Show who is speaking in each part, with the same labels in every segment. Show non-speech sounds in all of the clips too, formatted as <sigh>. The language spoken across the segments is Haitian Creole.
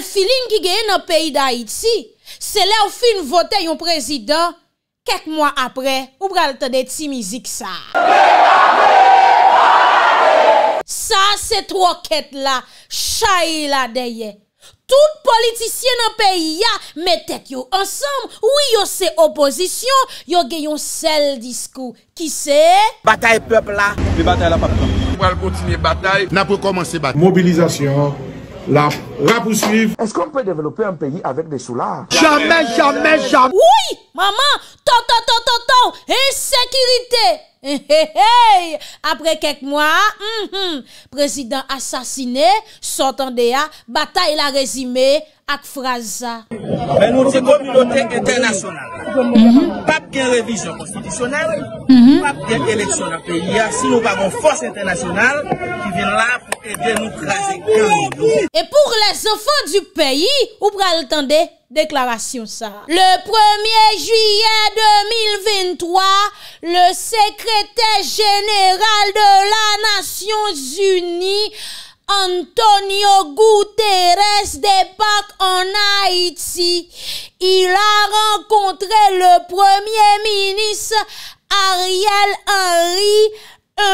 Speaker 1: Feline ki geye nan peyi da iti Se le ou fin vote yon prezident Kek mwa apre Ou bral tade ti mizik sa Sa set waket la Chaye la deye Tout politisye nan peyi ya Metek yo ansam Ou yo se oposisyon Yo geyon sel diskou Ki se? Batae pepl la Batae
Speaker 2: la pape la Mwal kontine batae Nan pou komanse batae Mobilizasyon la, la
Speaker 1: poursuivre. Est-ce qu'on peut développer un pays avec des soulards Jamais, jamais, jamais. Oui, maman, Tant, tant, tant, tant, tant. insécurité. Hei, eh, eh, hei, hei, apre kek mwa, mhm, mhm, prezident asasine, sotan de ya, batay la rezime ak fraze.
Speaker 2: Men nou di komilote internasyonal,
Speaker 1: mm-hmm.
Speaker 2: pape gen revizyon konstitusyonal, mm-hmm. pape gen elektyonal. Si nou bagon fos internasyonal, ki vin la pou edye nou fraze kanon.
Speaker 1: E pou les enfans du peyi, ou pral tende? déclaration ça. Le 1er juillet 2023, le secrétaire général de la Nations Unies Antonio Guterres débarque en Haïti. Il a rencontré le premier ministre Ariel Henry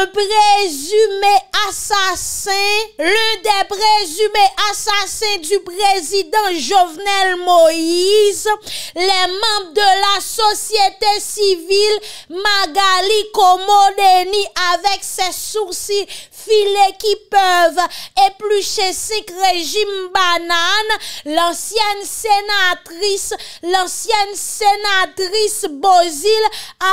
Speaker 1: un présumé assassin, l'un des présumés assassins du président Jovenel Moïse, les membres de la société civile Magali Komodeni avec ses sourcils filets qui peuvent éplucher cinq régimes bananes. L'ancienne sénatrice, l'ancienne sénatrice Bozil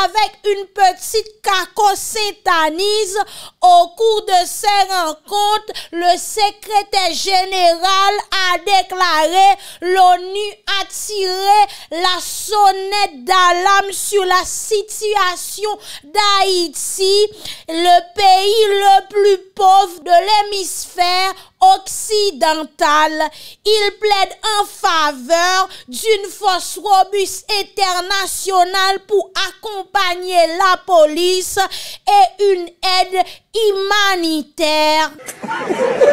Speaker 1: avec une petite cacosétanise. Au cours de ces rencontres, le secrétaire général a déclaré l'ONU a tiré la sonnette d'alarme sur la situation d'Haïti, le pays le plus pauvres de l'hémisphère occidental. Il plaide en faveur d'une force robuste internationale pour accompagner la police et une aide humanitaire.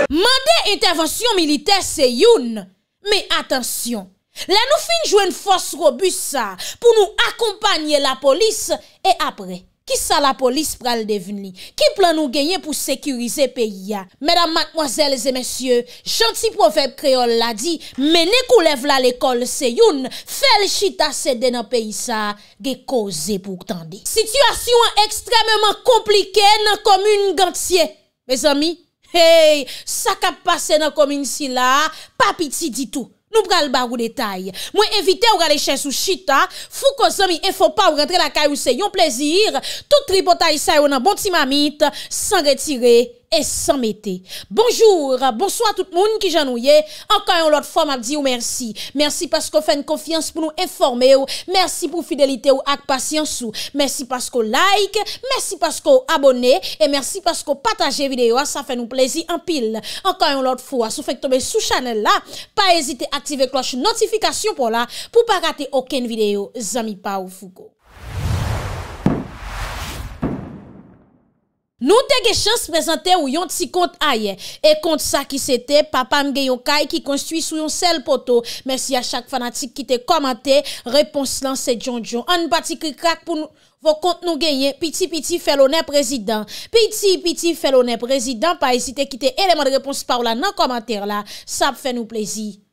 Speaker 1: Mandé intervention militaire, c'est Youn, Mais attention, là nous finissons une force robuste pour nous accompagner la police et après. Ki sa la polis pral devini? Ki plan nou genye pou sekurize peyi ya? Mèdam matmozèles e mèsyè, janti profèb kreol la di, mène kou lev la l'ekol se youn, fel chita se dena peyi sa, ge koze pou ktandi. Sityasyon ekstremèman komplike nan komyne gantye, mèz amy. Hey, sakap pase nan komyne si la, papiti ditou. Nou pral bar ou detay. Mwen evite ou gale chen sou chita. Fou ko zomi, efo pa ou rentre la kay ou se yon plezir. Tout tri potay sa yo nan bonti mamit. San retire. E san mette. Bonjour, ah, bonsoit tout moun ki janou ye. Ankan yon lot fwa ma di ou mersi. Mersi pasko fèn konfians pou nou informe ou. Mersi pou fidelite ou ak pasyans ou. Mersi pasko like. Mersi pasko abone. E mersi pasko pataje videyo. Sa fè nou plezi anpil. Ankan yon lot fwa. Sou fèk tobe sou chanel la. Pa ezite aktive kloche notifikasyon pou la. Po pa rate oken videyo. Zami pa ou fugo. Nou te ge chans prezante ou yon ti kont aye. E kont sa ki se te, papam gen yon kay ki konstuit sou yon sel poto. Mersi a chak fanatik ki te komante, repons lan se djon djon. An bati ki krak pou nou kont nou genye, piti piti felonè prezident. Piti piti felonè prezident, pa esite ki te eleman de repons pa ou la nan komante la. Sa pfe nou plezi.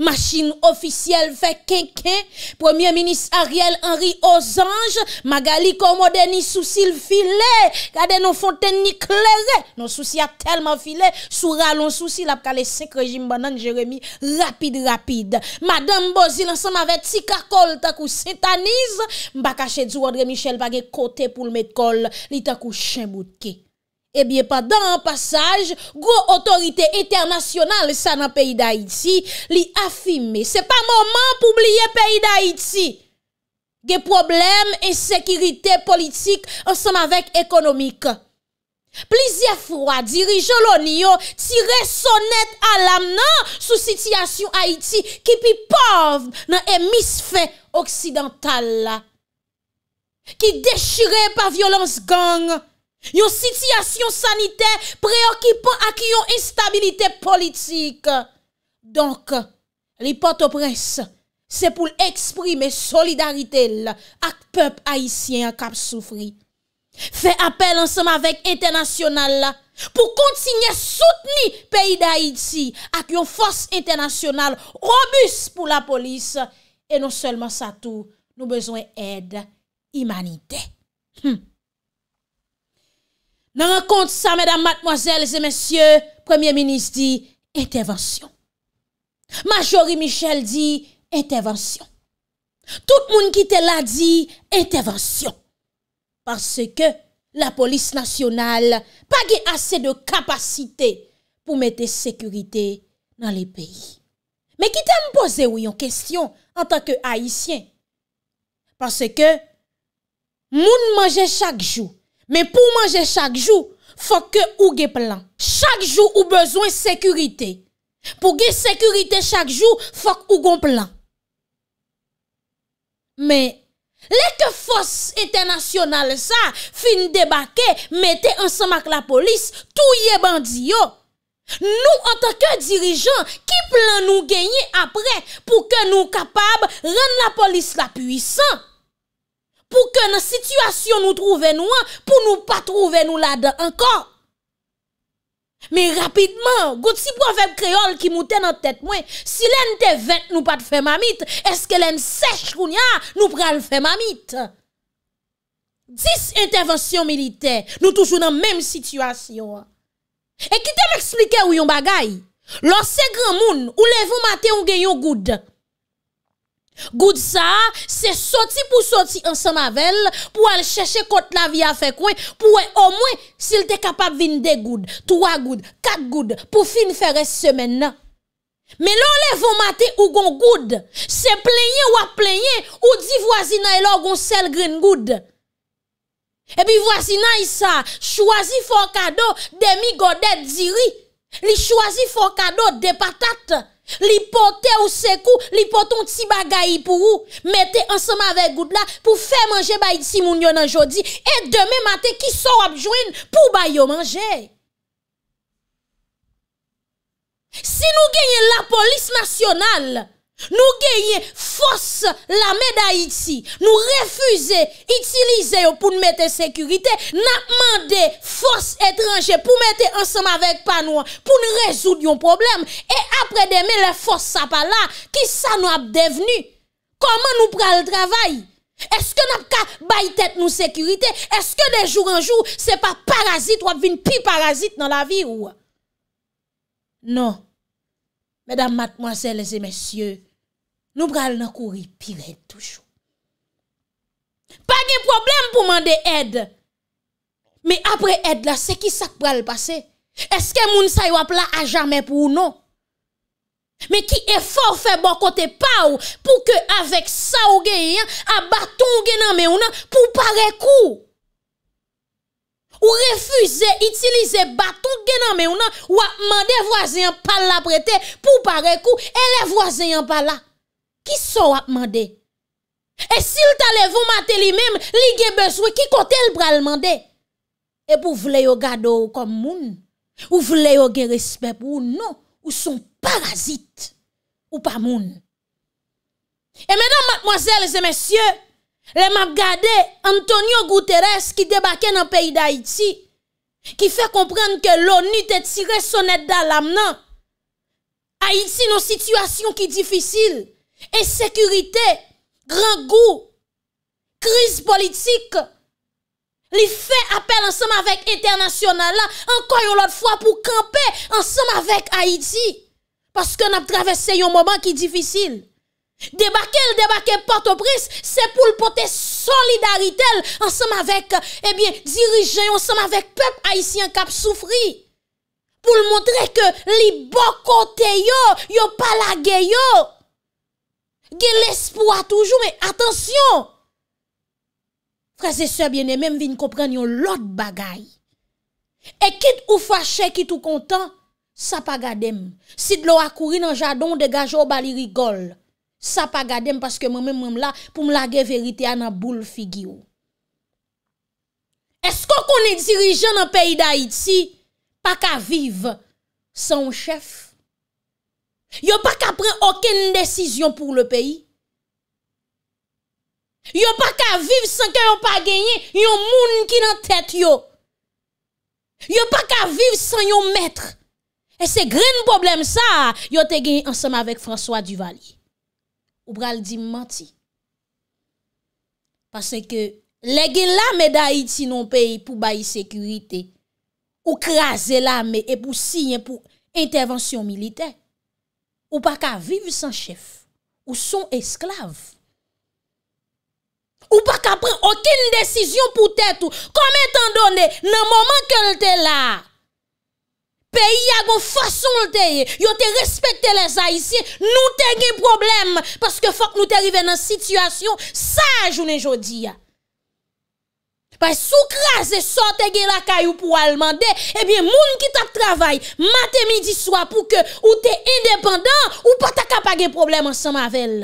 Speaker 1: Machin ofisyel fe kenken, premier minis ariel Henri Osange, magali komode ni soucil file, kade nou fonten ni kleze, nou soucil ap telman file, soural nou soucil ap kale sek rejim banan jeremi rapide rapide. Madame Bozy lan sa ma vet si kakol takou setanize, mbakache dzu wadre michel vage kote pou lmet kol, li takou chen bout kek. Ebyen pa, dan an pasaj, gwo otorite eternasyonal sa nan peyi d'Haïti, li afime, se pa mouman pou bliye peyi d'Haïti, ge problem en sekirite politik an son avek ekonomik. Plisye fwa dirije louni yo, tire sonet alam nan sou sityasyon Haïti, ki pi pov nan emisfe oksidental la, ki dechire pa violans ganga, Yon sityasyon sanite preokipan ak yon instabilite politik Donk, li potopres se pou l eksprime solidarite l ak pep Haitien ak ap soufri Fe apel ansama vek internasyonal la Pou kontinye soutni peyi da Haiti ak yon fos internasyonal robus pou la polis E non selman sa tou, nou bezwen ed, imanite hm. Nan an kont sa, mèdam, matmoazèl, zè mèsyè, premiè minis di, intervansyon. Majori Michel di, intervansyon. Tout moun ki te la di, intervansyon. Parce ke la polis nasyonal pa ge asè de kapasite pou mette sekurite nan le peyi. Mè ki te m'poze ou yon kestyon an tanke haisyen. Parce ke moun manje chak jou Men pou manje chak jou, fok ke ou ge plan. Chak jou ou bezwen sekurite. Pou ge sekurite chak jou, fok ou gon plan. Men, leke fos etenasyonal sa, fin debake, mette ansamak la polis, tou ye bandiyo. Nou anta ke dirijan ki plan nou genye apre pou ke nou kapab ren la polis la puisan. pou ke nan sitwasyon nou trove nou an, pou nou pa trove nou la dan ankon. Me rapidman, gout si pou aveb kreol ki mouten nan tet mwen, si len te vent nou pat fe mamit, eske len sech kounya nou pral fe mamit. Dis intervensyon milite, nou toujou nan mem sitwasyon. E kitem eksplike ou yon bagay, lor se gran moun, ou levou mate ou gen yon goud. Goud sa se soti pou soti an se mavel pou al cheshe kont la vi a fekwen pou e o mwen sil te kapap vinde goud, 3 goud, 4 goud pou fin fere semen nan. Men lon le von mate ou gon goud, se plenye ou a plenye ou di wazina e lo gon sel grin goud. E bi wazina y sa chwazi fon kado demi godet ziri, li chwazi fon kado de patate. Li pote ou sekou, li poton un ti bagay pou mette ensemble avec Goudla pour faire manger bay ti moun yo jodi et demain matin qui sort ap pour bay manger. Si nous gagnons la police nationale, nous gagnons force la médaille Nous refusons d'utiliser pour nous mettre en sécurité. Nous demandons force étrangère pour mettre ensemble avec nous pour nous résoudre un problème. Et après demain, les forces ça pas là. Qui ça nous a devenu? Comment nous prenons le travail? Est-ce que nous avons tête nous sécurité? Est-ce que de jour en jour, c'est pas parasite ou une pi parasite dans la vie ou? Non. Mesdames, mademoiselles et messieurs, nou pral nan kouri pirel toujou. Pa gen problem pou mande ed, me apre ed la, se ki sak pral pase? Eske moun sa yo ap la a jamen pou ou non? Me ki efor fe bon kote pa ou, pou ke avek sa ou gen yon, a baton gen nan me ou nan, pou parekou. Ou refuze itilize baton gen nan me ou nan, ou a mande vwazen pan la prete, pou parekou, e le vwazen pan la. Ki son wap mande? E sil tale vou mate li mem, li gen bezwe, ki kontel pral mande? E pou vle yo gado ou kom moun, ou vle yo gen respep ou nou, ou son parazit ou pa moun. E menan matmoazèles e mèsyè, le map gade Antonio Guterres ki debake nan peyi d'Haïti, ki fè komprende ke l'ONU te tire sonet dan l'amnan. Haïti nou situasyon ki difisil. E sekurite, gran gou, kriz politik, li fe apel ansem avek internasyonala, anko yon lot fwa pou kampe ansem avek Haiti, paske nap travesse yon mouman ki difisil. Deba ke, deba ke portopris, se pou l pote solidaritel ansem avek eh dirijen, ansem avek pep Haitien kap soufri, pou l montre ke li bokote yo, yo palage yo, Gen l'espo a toujou, men atensyon. Frase sebyen e men, vin kompren yon lot bagay. E kit ou fache, kit ou kontan, sa pa gadem. Si dlo akouri nan jadon, degaj ou bali rigol. Sa pa gadem, paske mwen men mwen la, pou m lage verite an a boule figi ou. Esko konen dirijan nan peyi da iti, pa ka vive, sa yon chef. Yo pa ka pren oken desisyon pou le peyi. Yo pa ka viv san ke yon pa genye, yon moun ki nan tet yo. Yo pa ka viv san yon metre. E se gren problem sa, yo te genye ansam avek François Duvali. Ou bral di menti. Pase ke le gen la me da iti non peyi pou bayi sekurite. Ou kras e la me e pou sinye pou intervensyon milite. Ou pa ka vive san chef, ou son esklave. Ou pa ka pren okin desisyon pou tètou, komè tan donè, nan moman ke lte la, peyi ya gon fason lte ye, yo te respekte le sa isye, nou te gen problem, paske fòk nou te rive nan sityasyon, saj ou ne jodi ya. Pè sou krasè sote gen lakay ou pou alman de, ebyen moun ki tap travay, matè midi swa pou ke ou te independant, ou pa ta kap agen problem ansama vel.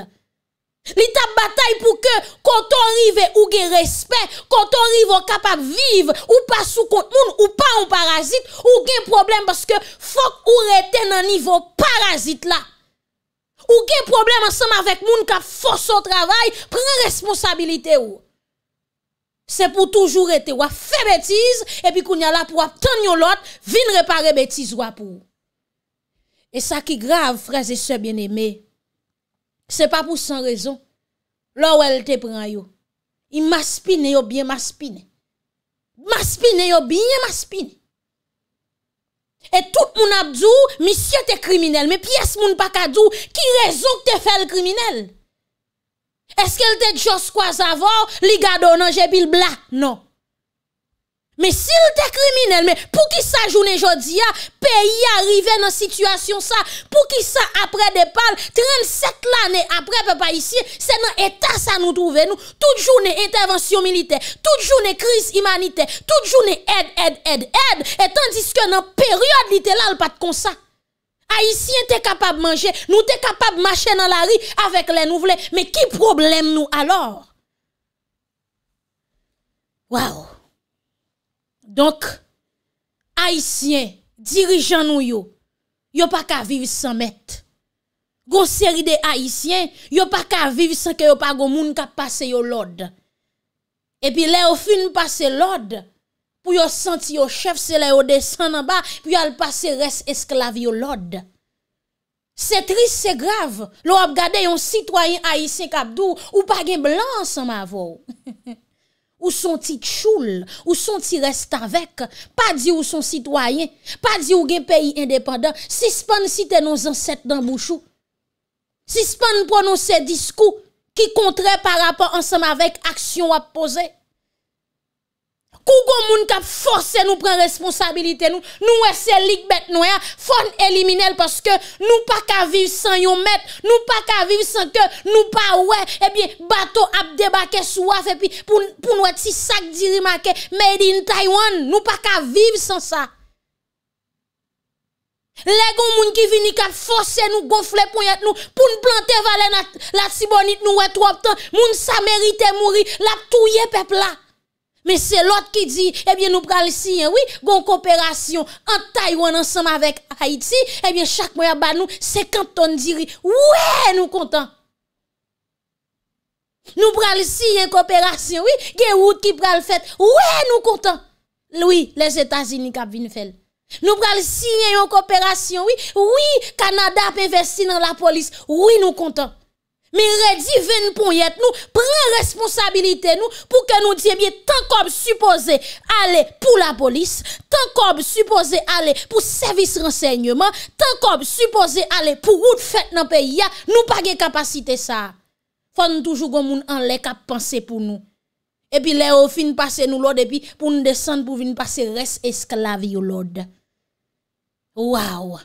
Speaker 1: Li tap batay pou ke konton rive ou gen respet, konton rive ou kapap viv, ou pa sou kont moun, ou pa ou parazit, ou gen problem baske fok ou reten nan nivou parazit la. Ou gen problem ansama vek moun kap fosso travay, pren responsabilite ou. Se pou toujou rete wap fe betiz, epi koun yalap wap tan yon lot, vin repare betiz wap ou. E sa ki grav, freze se bien eme, se pa pou san rezon, lò wèl te pran yo. I maspin yo bien maspin. Maspin yo bien maspin. E tout moun abdou, misye te kriminel, me piyes moun pakadou, ki rezon te fel kriminel? Eske lte jos kwa zavor, li gado nan jepil bla? Non. Me si lte krimine, pou ki sa jounen jodia, peyi arive nan situasyon sa, pou ki sa apre depal, 37 lane apre pe pa isi, se nan eta sa nou touve nou. Tout jounen intervensyon milite, tout jounen kriz imanite, tout jounen ed, ed, ed, ed, etan diske nan peryode lite la l pat konsak. Haïtiens t'es capable de manger, nous t'es capable de marcher dans la rue avec les nouvelles. Mais qui problème nous alors? Waouh! Donc, Haïtiens, dirigeants nous yo, yo pas qu'à vivre sans mettre. Gon série de Haïtiens, yo pas qu'à vivre sans que yo pas gon moun ka passe yo l'ordre. Et puis là, au fin passe l'ordre, pou yo senti yo chef se le yo desan nan ba, pou yo al pase res esklav yo lod. Se tris se grav, lo ap gade yon sitwoyen a Yissin Kapdou, ou pa gen blan san ma vò. <laughs> Ou son ti tchoul, ou son ti rest avek, pa di ou son sitwoyen, pa di ou gen peyi indépendant, si span si te nou zanset nan mouchou. Si span pronon se diskou, ki kontre par apan ansan ma vek aksyon ap posey. Kou goun moun kap force nou pren responsabilite nou, nou wè se lik bet nou ya, fon eliminele paske nou pa ka vive san yon met, nou pa ka vive san ke nou pa wè, e bie bato ap debake sou waf epi pou nou wè ti sak diri make made in Taiwan, nou pa ka vive san sa. Lè goun moun ki vini kap force nou gofle pou yot nou, pou nou plante valen la si bonit nou wè tro ap tan, moun sa merite mouri, lap tou ye pepla. Mais c'est l'autre qui dit, eh bien, nous prenons signe, oui, bon coopération en Taïwan ensemble avec Haïti, eh bien, chaque mois, bah, nous, 50 tonnes oui Ouais, nous contents. Nous prenons signer coopération, oui, il route qui fait. Ouais, nous contents. Oui, les États-Unis qui viennent faire. Nous prenons signe une coopération, oui, oui, Canada peut investir dans la police. Oui, nous contents. mi redi ven pou yet nou, pren responsabilite nou, pou ke nou diye, tan kob suppose ale pou la polis, tan kob suppose ale pou servis rensegnement, tan kob suppose ale pou gout fèt nan peyi ya, nou pa ge kapasite sa. Fon toujou goun moun anle kapanse pou nou. E pi le ou fin pase nou lode, e pi pou nou desante pou fin pase res esklav yo lode. Waw!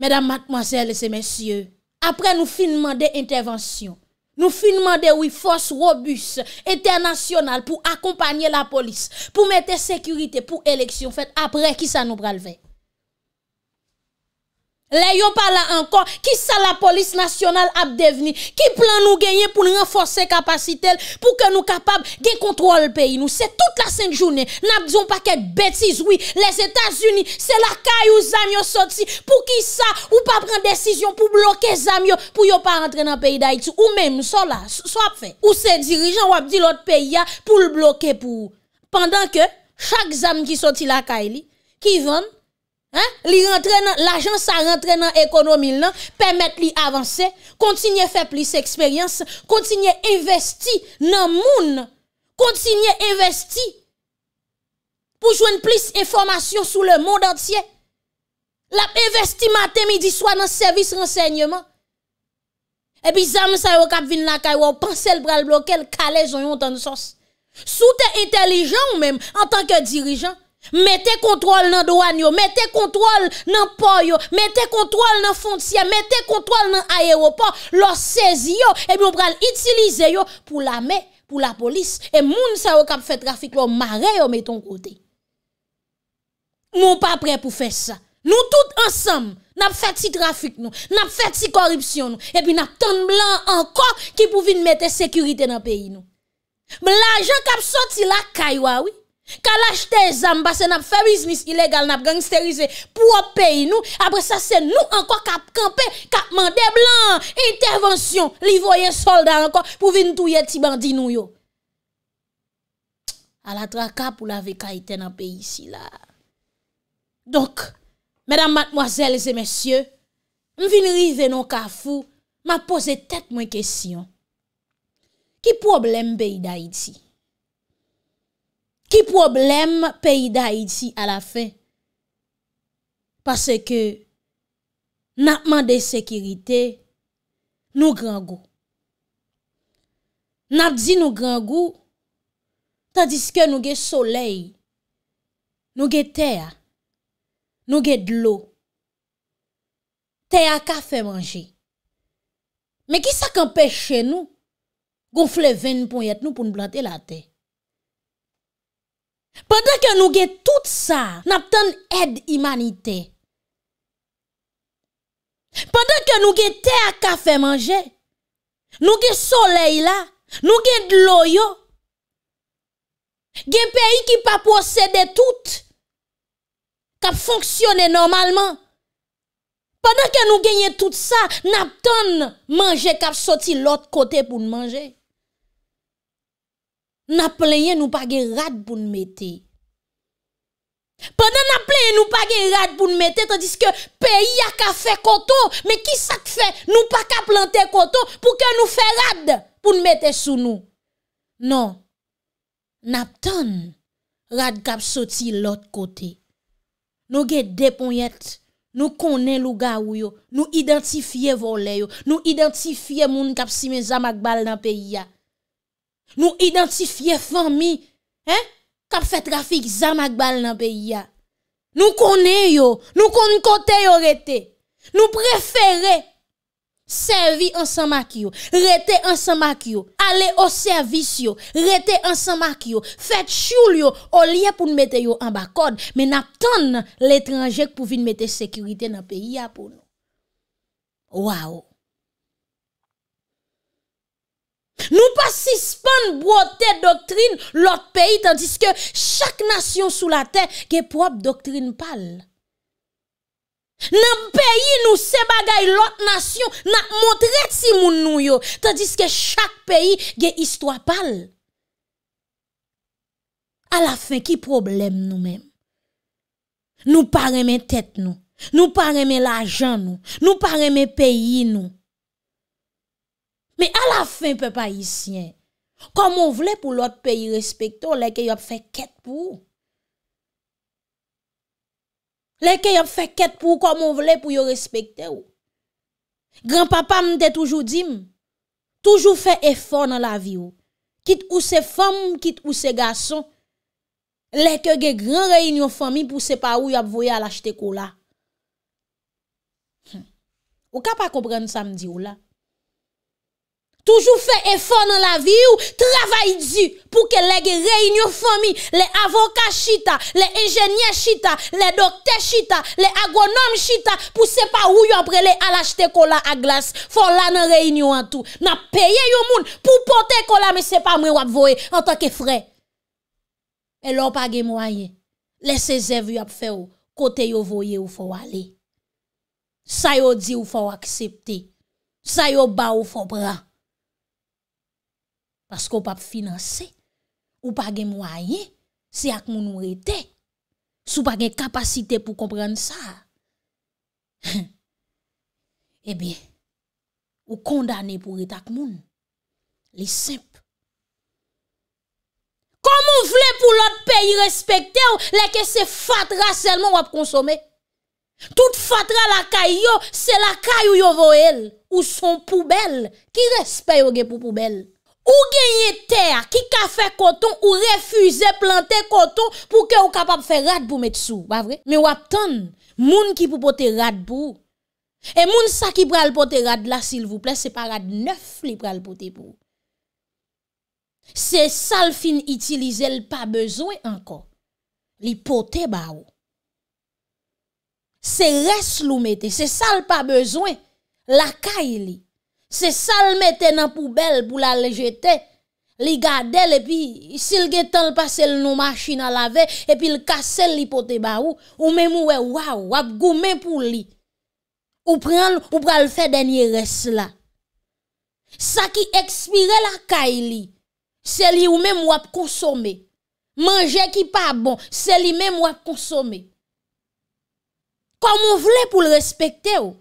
Speaker 1: Medan matman sel se men sye, Après, nous finement des interventions. Nous finement des oui, force robuste, internationale pour accompagner la police, pour mettre sécurité pour l'élection faite. Après, qui ça nous le les pas là encore, qui ça la police nationale a devenu? Qui plan nous gagner pour nous renforcer capacité pour que nous capables de contrôle pays nous? C'est toute la sainte journée. N'a pas paquet de bêtises, oui. Les États-Unis, c'est la caille où Zamio sorti. Pour qui ça? Ou pas prendre décision pour bloquer Zamio pour yon pas rentrer dans le pays d'Haïti? Ou même, ça là, soit fait. Ou c'est dirigeant ou a dit l'autre pays pour le bloquer pour. Pendant que chaque zam qui sorti la caille, qui vend, Hein? l'agence ça rentre dans l'économie permettre lui avancer continuer faire plus expérience continuer investir dans le monde continuer investir pour jouer plus d'informations sur le monde entier la matin midi soir dans le service renseignement et puis ça ça yo kap vin la kayo pense le bras bloquer le calais dans le sens sous tes intelligent même en tant que dirigeant Mette kontrol nan doan yo, mette kontrol nan po yo, mette kontrol nan fontia, mette kontrol nan aeroport, lò sezi yo, epi yon pral itilize yo pou la me, pou la polis. E moun sa yo kap fè trafik lò, mare yo metton kote. Moun pa prè pou fè sa. Nou tout ansam, nap fè ti trafik nou, nap fè ti koripsyon nou, epi nap ton blan anko ki pouvin mette sekurite nan peyi nou. Mwen la jan kap soti la kaywa wè. Kalache te zamba se nap fe biznis ilegal nap gangsterize pou ap peyi nou Apre sa se nou anko kap kampe kapman deblan Intervensyon li voyen solda anko pou vin touye ti bandi nou yo Alatra kap ou la ve ka ite nap peyi si la Donk, medan matmoazelze mesye M vin rive nou kafou, ma pose tet mwen kesyon Ki problem be yi da iti? Ki problem peyi da iti a la fin? Pase ke natman de sekirite nou gran gou. Natzi nou gran gou tadiske nou ge soley nou ge teya nou ge dlo teya kafe manje. Me ki sa kan peche nou gonfle ven pou yat nou pou nou blante la tey? Pendan ke nou gen tout sa, nap ton ed imanite. Pendan ke nou gen te a kafe manje, nou gen soley la, nou gen dlo yo, gen peyi ki pa posede tout, kap fonksyone normalman. Pendan ke nou genye tout sa, nap ton manje kap soti lot kote pou nan manje. na plenye nou pa ge rad pou nou mette. Pendan na plenye nou pa ge rad pou nou mette, tandis ke peyi a ka fe koto, me ki sa te fe nou pa ka plante koto, pou ke nou fe rad pou nou mette sou nou. Non, nap ton rad kap soti lot kote. Nou ge depon yet, nou konen luga ou yo, nou identifiye vole yo, nou identifiye moun kap si men zamak bal nan peyi ya. Nou identifye fami, kap fè trafik zamak bal nan peyi ya. Nou kone yo, nou kon kote yo rete. Nou prefere, servi ansanmak yo, rete ansanmak yo, ale o servis yo, rete ansanmak yo, fè tchou yo, olye pou nmete yo an bakon, men ap ton l'étranjek pou vin mète sekurite nan peyi ya pou nou. Waouw! Nou pa sispon bwote doktrin lot peyi Tandis ke chak nasyon sou la ten Ge prob doktrin pal Nan peyi nou sebagay lot nasyon Nan motret si moun nou yo Tandis ke chak peyi ge istwa pal A la fin ki problem nou men Nou pareme tet nou Nou pareme la jan nou Nou pareme peyi nou Men a la fin pe pa yi syen. Komon vle pou lot pe yi respekto, lè ke yop fe ket pou. Lè ke yop fe ket pou, komon vle pou yo respekte ou. Gran papa mte toujou di m. Toujou fe efor nan la vi ou. Kit ou se fom, kit ou se gason. Lè ke ge gran reynyon fomi pou se pa ou yop voye al achete kou la. Ou ka pa kompren sa mdi ou la? Toujou fe e fon nan la vi ou, travay di pou ke lege reinyo fomi, le avokat chita, le enjenyen chita, le dokte chita, le agonom chita, pou sepa ou yo apre le alashte kola a glas, fon lan reinyo an tou. Na peye yo moun pou pote kola, me sepa mwen wap voye an tanke fre. E lopage mwa ye, le sezev yo ap fe ou, kote yo voye ou fo wale. Sa yo di ou fo aksepti, sa yo ba ou fo bra. Paske ou pa p'finanse, <laughs> eh ou pa gen mwaye, se ak moun ou rete, sou pa gen kapasite pou komprenne sa. E be, ou kondane pou rete ak moun, li semp. Kom ou vle pou lot peyi respekte ou, leke se fatra selman wap konsome. Tout fatra lakay yo, se lakay ou yo voel, ou son poubel, ki respeyo gen pou poubel. Ou genye ter ki kafe koton ou refuze plante koton pou ke ou kapap fe rad pou met sou, ba vre? Me wap ton, moun ki pou pote rad pou. E moun sa ki pral pote rad la s'il vous ples, se pa rad neuf li pral pote pou. Se sal fin itilize l pa bezwen anko. Li pote ba ou. Se res lou mette, se sal pa bezwen laka ili. Se sal mette nan poubel pou la le jetè, li gadele epi sil gen tan l'pase l nou machina lave epi l kase l li pote ba ou, ou men mou we waw, wap goumen pou li. Ou pren l, ou pren l fè denye res la. Sa ki ekspire la kay li, se li ou men mou wap kousome. Mange ki pa bon, se li men mou wap kousome. Kom moun vle pou l respekte ou.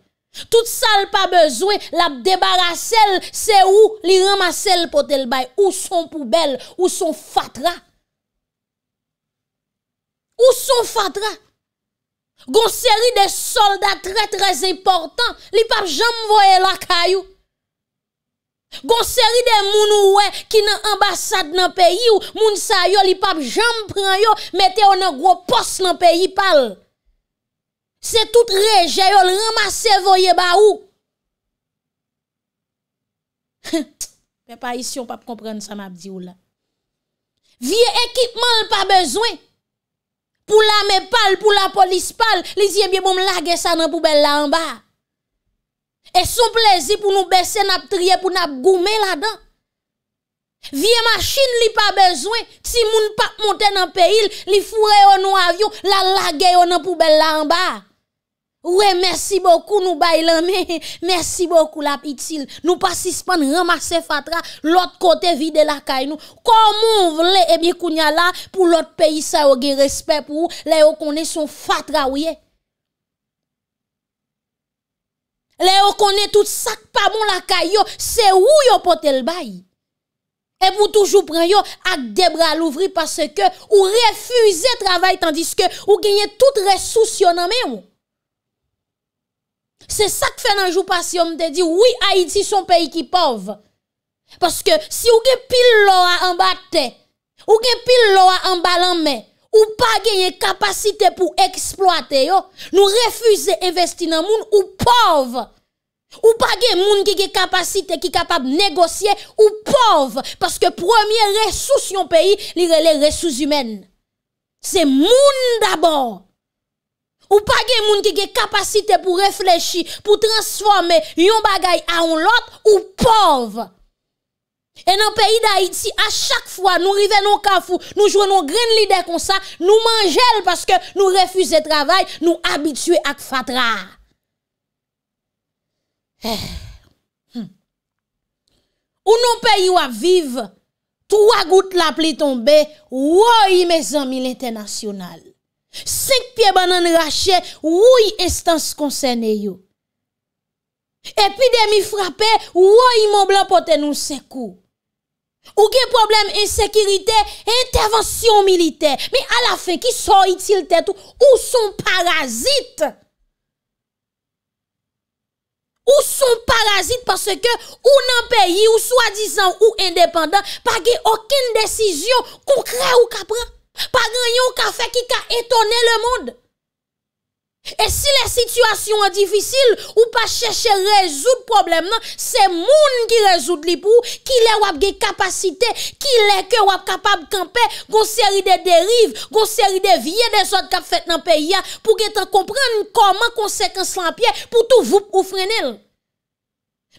Speaker 1: Tout ça il pas besoin la débarrasser c'est où Où li ramase potel bay, ou son poubelles, où son fatra. où son fatra. Gon série de très très très important, li pas jamais voye la caillou. Gon y de moun ouwe qui nan qui nan pays ou, moun sa yo li pap jam pran yo, mete yo nan gros poste nan pays pal. C'est tout rejeté, yo le ramase voye ba ou. Pe pa pas yon pap pas sa map di ou la. Vie équipement pas pas besoin pour la me pal, la police pal. les zye bien bom lage sa nan poubelle la en bas Et son plaisir pour nous baisser nous trier pour nous goume là-dedans. Vie machine li pas besoin. si moun pap monte nan pays, li foure yon nou avion, la lage yon nan poubelle la en bas Ouais, merci beaucoup, nous bailons, merci beaucoup, la pitié. Nous pas suspendre, ramasser fatra, l'autre côté vide la caille nous. Comment vous voulez, eh bien, qu'on là, pour l'autre pays, ça, au respect pour les là, connaît son fatra, oui. Là, on connaît tout ça, pas bon la caille, c'est où yo pote le bail. Et pour toujours prendre yo, avec des bras l'ouvrir parce que, ou refusez travail, tandis que, ou gagnez toute ressource, yon même. C'est ça que fait dans le jour passé, on dit, oui, Haïti, son pays qui pauvre. Parce que si vous avez pile en bas de avez pile en bas vous pas gagner capacité pour exploiter, yo, nous refusons d'investir dans le monde ou pauvre. Ou pas de monde qui gen capacité qui capable négocier ou pauvre parce que premier ressource yon pays les ressources humaines. C'est monde d'abord. Ou pa gen moun ki gen kapasite pou reflechi, pou transforme yon bagay a on lot ou pov. E nan peyi da iti, a chak fwa, nou rive nou kafou, nou jwen nou gren lide kon sa, nou manjel paske nou refuse travay, nou abitue ak fatra. Eh. Hmm. Ou nan peyi wap vive, tou wakout la pli tombe, woyi me zan milite nasyonal. 5 piye banan rache, wou yi estans konsene yo. Epidemi frape, wou yi moun blan pote nou se kou. Ou gen probleme ensekirite, intervensyon milite. Me ala fe ki so itil tete ou, ou son parazite. Ou son parazite parce ke ou nan peyi ou swa dizan ou independant, pa gen oken desisyon kou kre ou kapran. Pa gran yon ka fe ki ka etone le monde E si le situasyon an difisil Ou pa cheshe rezout problem nan Se moun ki rezout li pou Ki le wap ge kapasite Ki le ke wap kapab kampe Gon seri de derive Gon seri de vie de zot kap fet nan pe ya Pou ge te komprende koman konsekens lan piye Pou tou vup ou frenel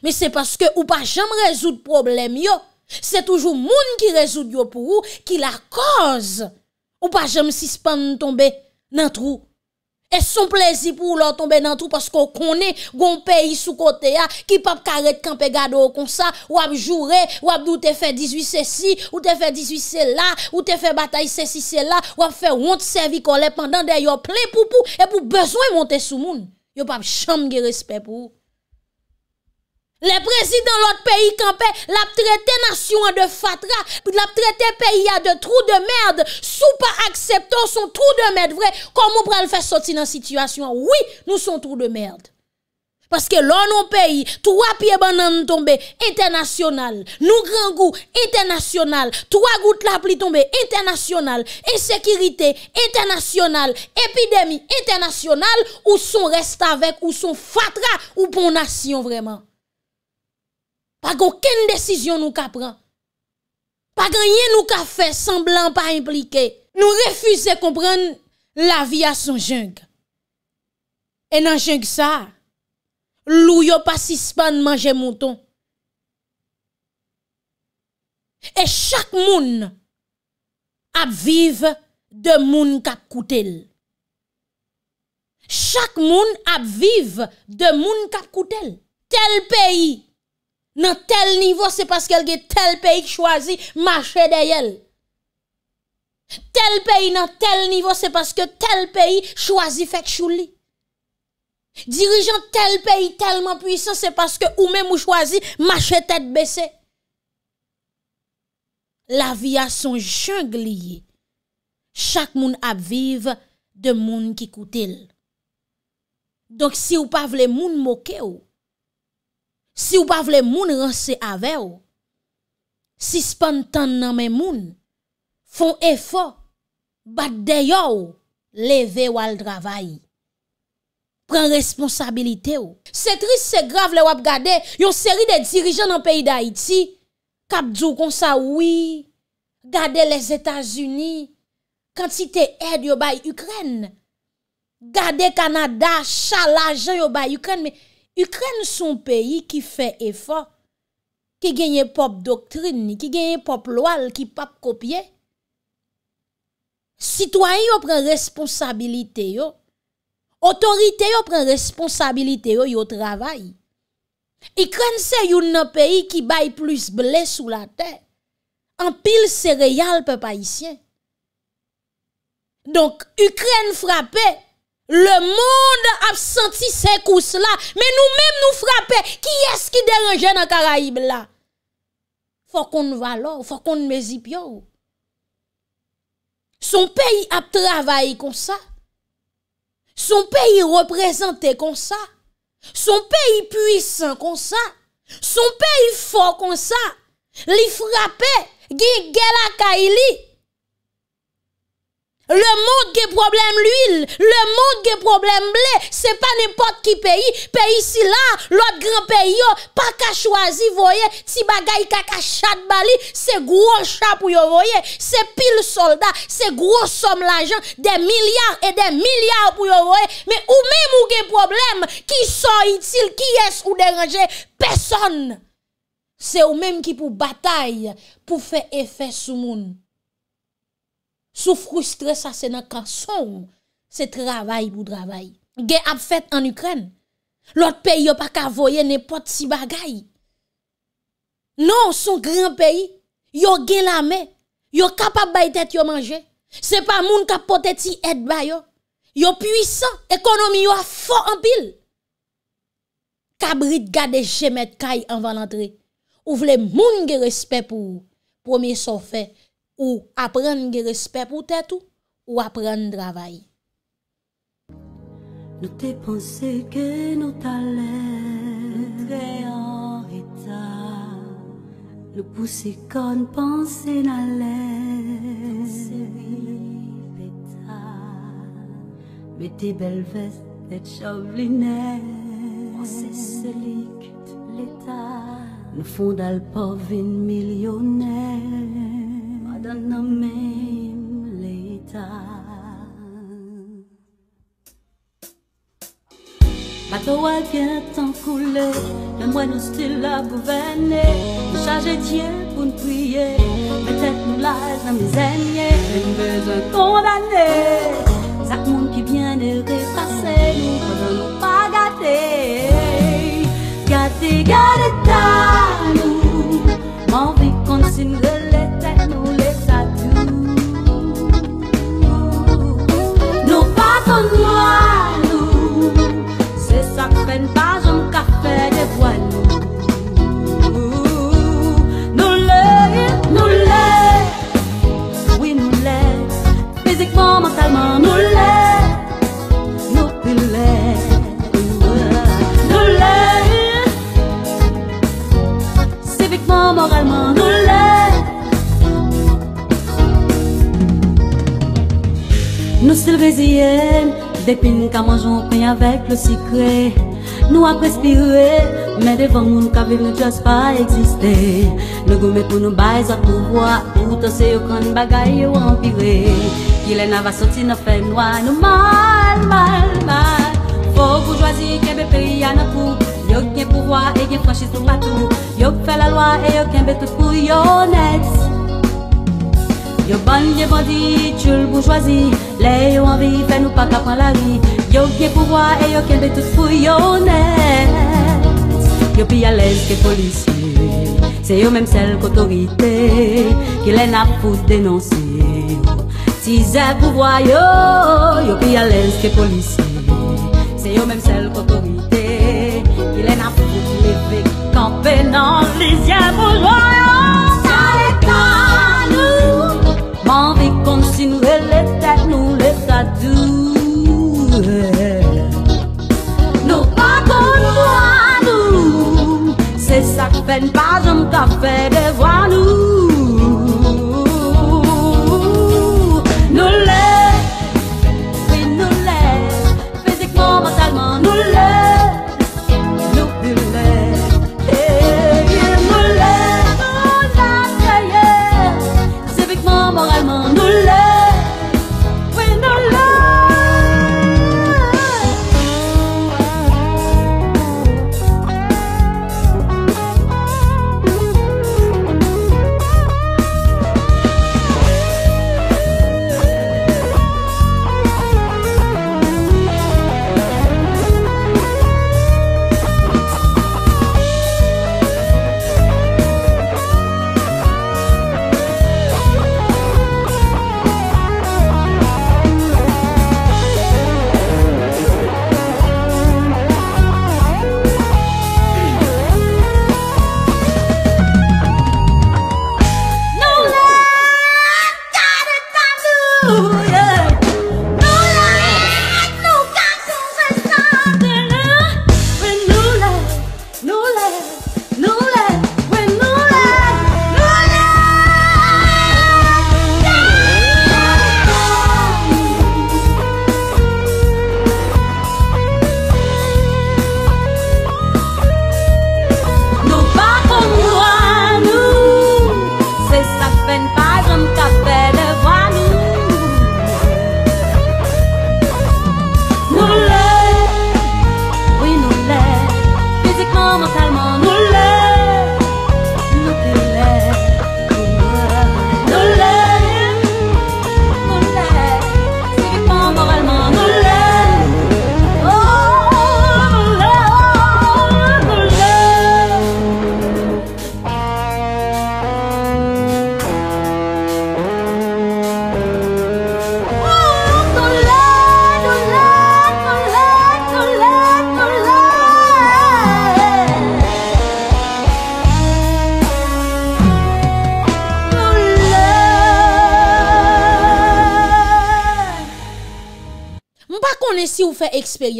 Speaker 1: Me se paske ou pa jam rezout problem yo Se toujou moun ki rezout yo pou Ki la koz Ou pa jem si span tombe nan trou. E son plezi pou lor tombe nan trou. Pasko konen goun peyi sou kote ya. Ki pap karet kanpe gado kon sa. Ou ap jure. Ou ap nou te fe 18 se si. Ou te fe 18 se la. Ou te fe batay se si se la. Ou ap fe want servikole. Pendan de yo ple pou pou. E pou bezwen monte sou moun. Yo pap chanm ge respe pou. Le de l'autre pays campé, la traité nation de fatra, la traité pays a de trous de merde, sous pas acceptant son trou de merde, vrai. on on le faire sortir dans la situation. oui, nous sommes trous de merde. que parce que au pays, trois pieds pieds tombe, international. nous grands grand international. Trois gouttes la pluie tombe, international. Insécurité, international. épidémie international. Où sont restés avec, ou sont fatra, ou bon nation vraiment? Pagan ken desisyon nou ka pran. Pagan yen nou ka fè semblan pa implike. Nou refuse kompran la vi a son jeng. E nan jeng sa, lou yo pasis pa nan manje mouton. E chak moun ap vive de moun kap koutel. Chak moun ap vive de moun kap koutel. Tel peyi, nan tel nivou se paske elge tel peyi k chwazi, mache dey el. Tel peyi nan tel nivou se paske tel peyi chwazi fek chou li. Dirijan tel peyi telman pwisan se paske ou men mou chwazi, mache tet besè. La vi a son jeng liye. Chak moun ap vive de moun ki koute il. Donk si ou pa vle moun mouke ou, Si ou pa vle moun rase ave ou, si span tan nan men moun, fon efo, bat deyo ou, leve ou al travay. Pren responsabilite ou. Se tris se grav le wap gade, yon seri de dirijan nan peyi da Haiti, kap djou kon sa wii, gade les Etats-Unis, kantite ed yo bay Ukren, gade Kanada, chalajan yo bay Ukren, me, Ukraine son pays qui fait effort, qui gagne pop doctrine, qui gagne pop loi, qui pas copier. Citoyen prend responsabilité Autorités Autorité responsabilité yo travail. Ukraine c'est un pays qui baille plus blé sous la terre. En pile céréales, peuple haïtien. Donc, Ukraine frappée, le monde a senti ces courses là, mais nous-mêmes nous frappons. Qui est-ce qui dérangeait dans Caraïbes là? Faut qu'on valore, faut qu'on mesure. Son pays a travaillé comme ça. Son pays représenté comme ça. Son pays puissant comme ça. Son pays fort comme ça. Li frappé, gué la kaili. Le moud ge problem l'huil, le moud ge problem ble, se pa nepot ki peyi, peyi si la, l'ot gran peyi yo, pa ka chwazi voye, ti bagay kaka chad bali, se gro chad pou yo voye, se pil soldat, se gro som la jan, de milyar e de milyar pou yo voye, me ou mem ou ge problem, ki son itil, ki es ou deranje, peson, se ou mem ki pou batay, pou fe efes sou moun. Sou frustre sa se nan kanson Se travay pou travay Ge ap fet an Ukren Lot peyo pa ka voye ne pot si bagay Non son gran peyi Yo gen la me Yo kapap bay tet yo manje Se pa moun ka poteti et bayo Yo pwisa Ekonomi yo a fon an pil Kabrit gade jemet kay An van antre Ou vle moun ge respet pou Premier sofer Ou apren grespe pou tètou, ou apren dravay.
Speaker 2: Nou te ponse ke nou talè, nou tre an rita. Nou pouse kon ponse nan lè, ton seri vèta. Mè te bel vèst, net chav lè nè, kon se selik lèta. Nou fon dal pov in milyonè. dans le même l'état. Bateau bien temps coulé, le moine style à gouverner, chargé Dieu pour nous prier, peut-être nous l'a dans mes Et nous besoin condamné, ça monde qui vient de repasser, nous pouvons pas gâter, gâter, gâter ta nous, m'en vie qu'on s'y 温暖。Depuis nous qu'à manger pain avec le sucré Nous avons respiré Mais devant nous nous vivre nous n'avons pas existé Nous gommons pour nous baisser à pouvoir Tout ce qui est au bagaille ou empiré Qui l'est n'avait sorti nos fait noir Nous mal, mal, mal Faut vous choisir qu'il y ait pays à nos coups Il y a qu'un pouvoir et qu'il y tout bateau Il y a fait la loi et il y a qu'un bête pour y Yo bon, bandits, tu le bourgeoisie Les yo fais nous pas qu'à la vie Yo qui pouvoir et yo qui est tous Yo plus à l'aise que policier C'est yo même celle qu'autorité Qui les n'a dénoncer Si c'est pouvoir yo, yo plus à l'aise que policier C'est yo même celle qu'autorité Qui les n'a pour lever dans les Envie vais continuer les têtes, nous les adouer. Nous pas contre nous, c'est ça que peine pas, j'aime pas faire voir voix nous.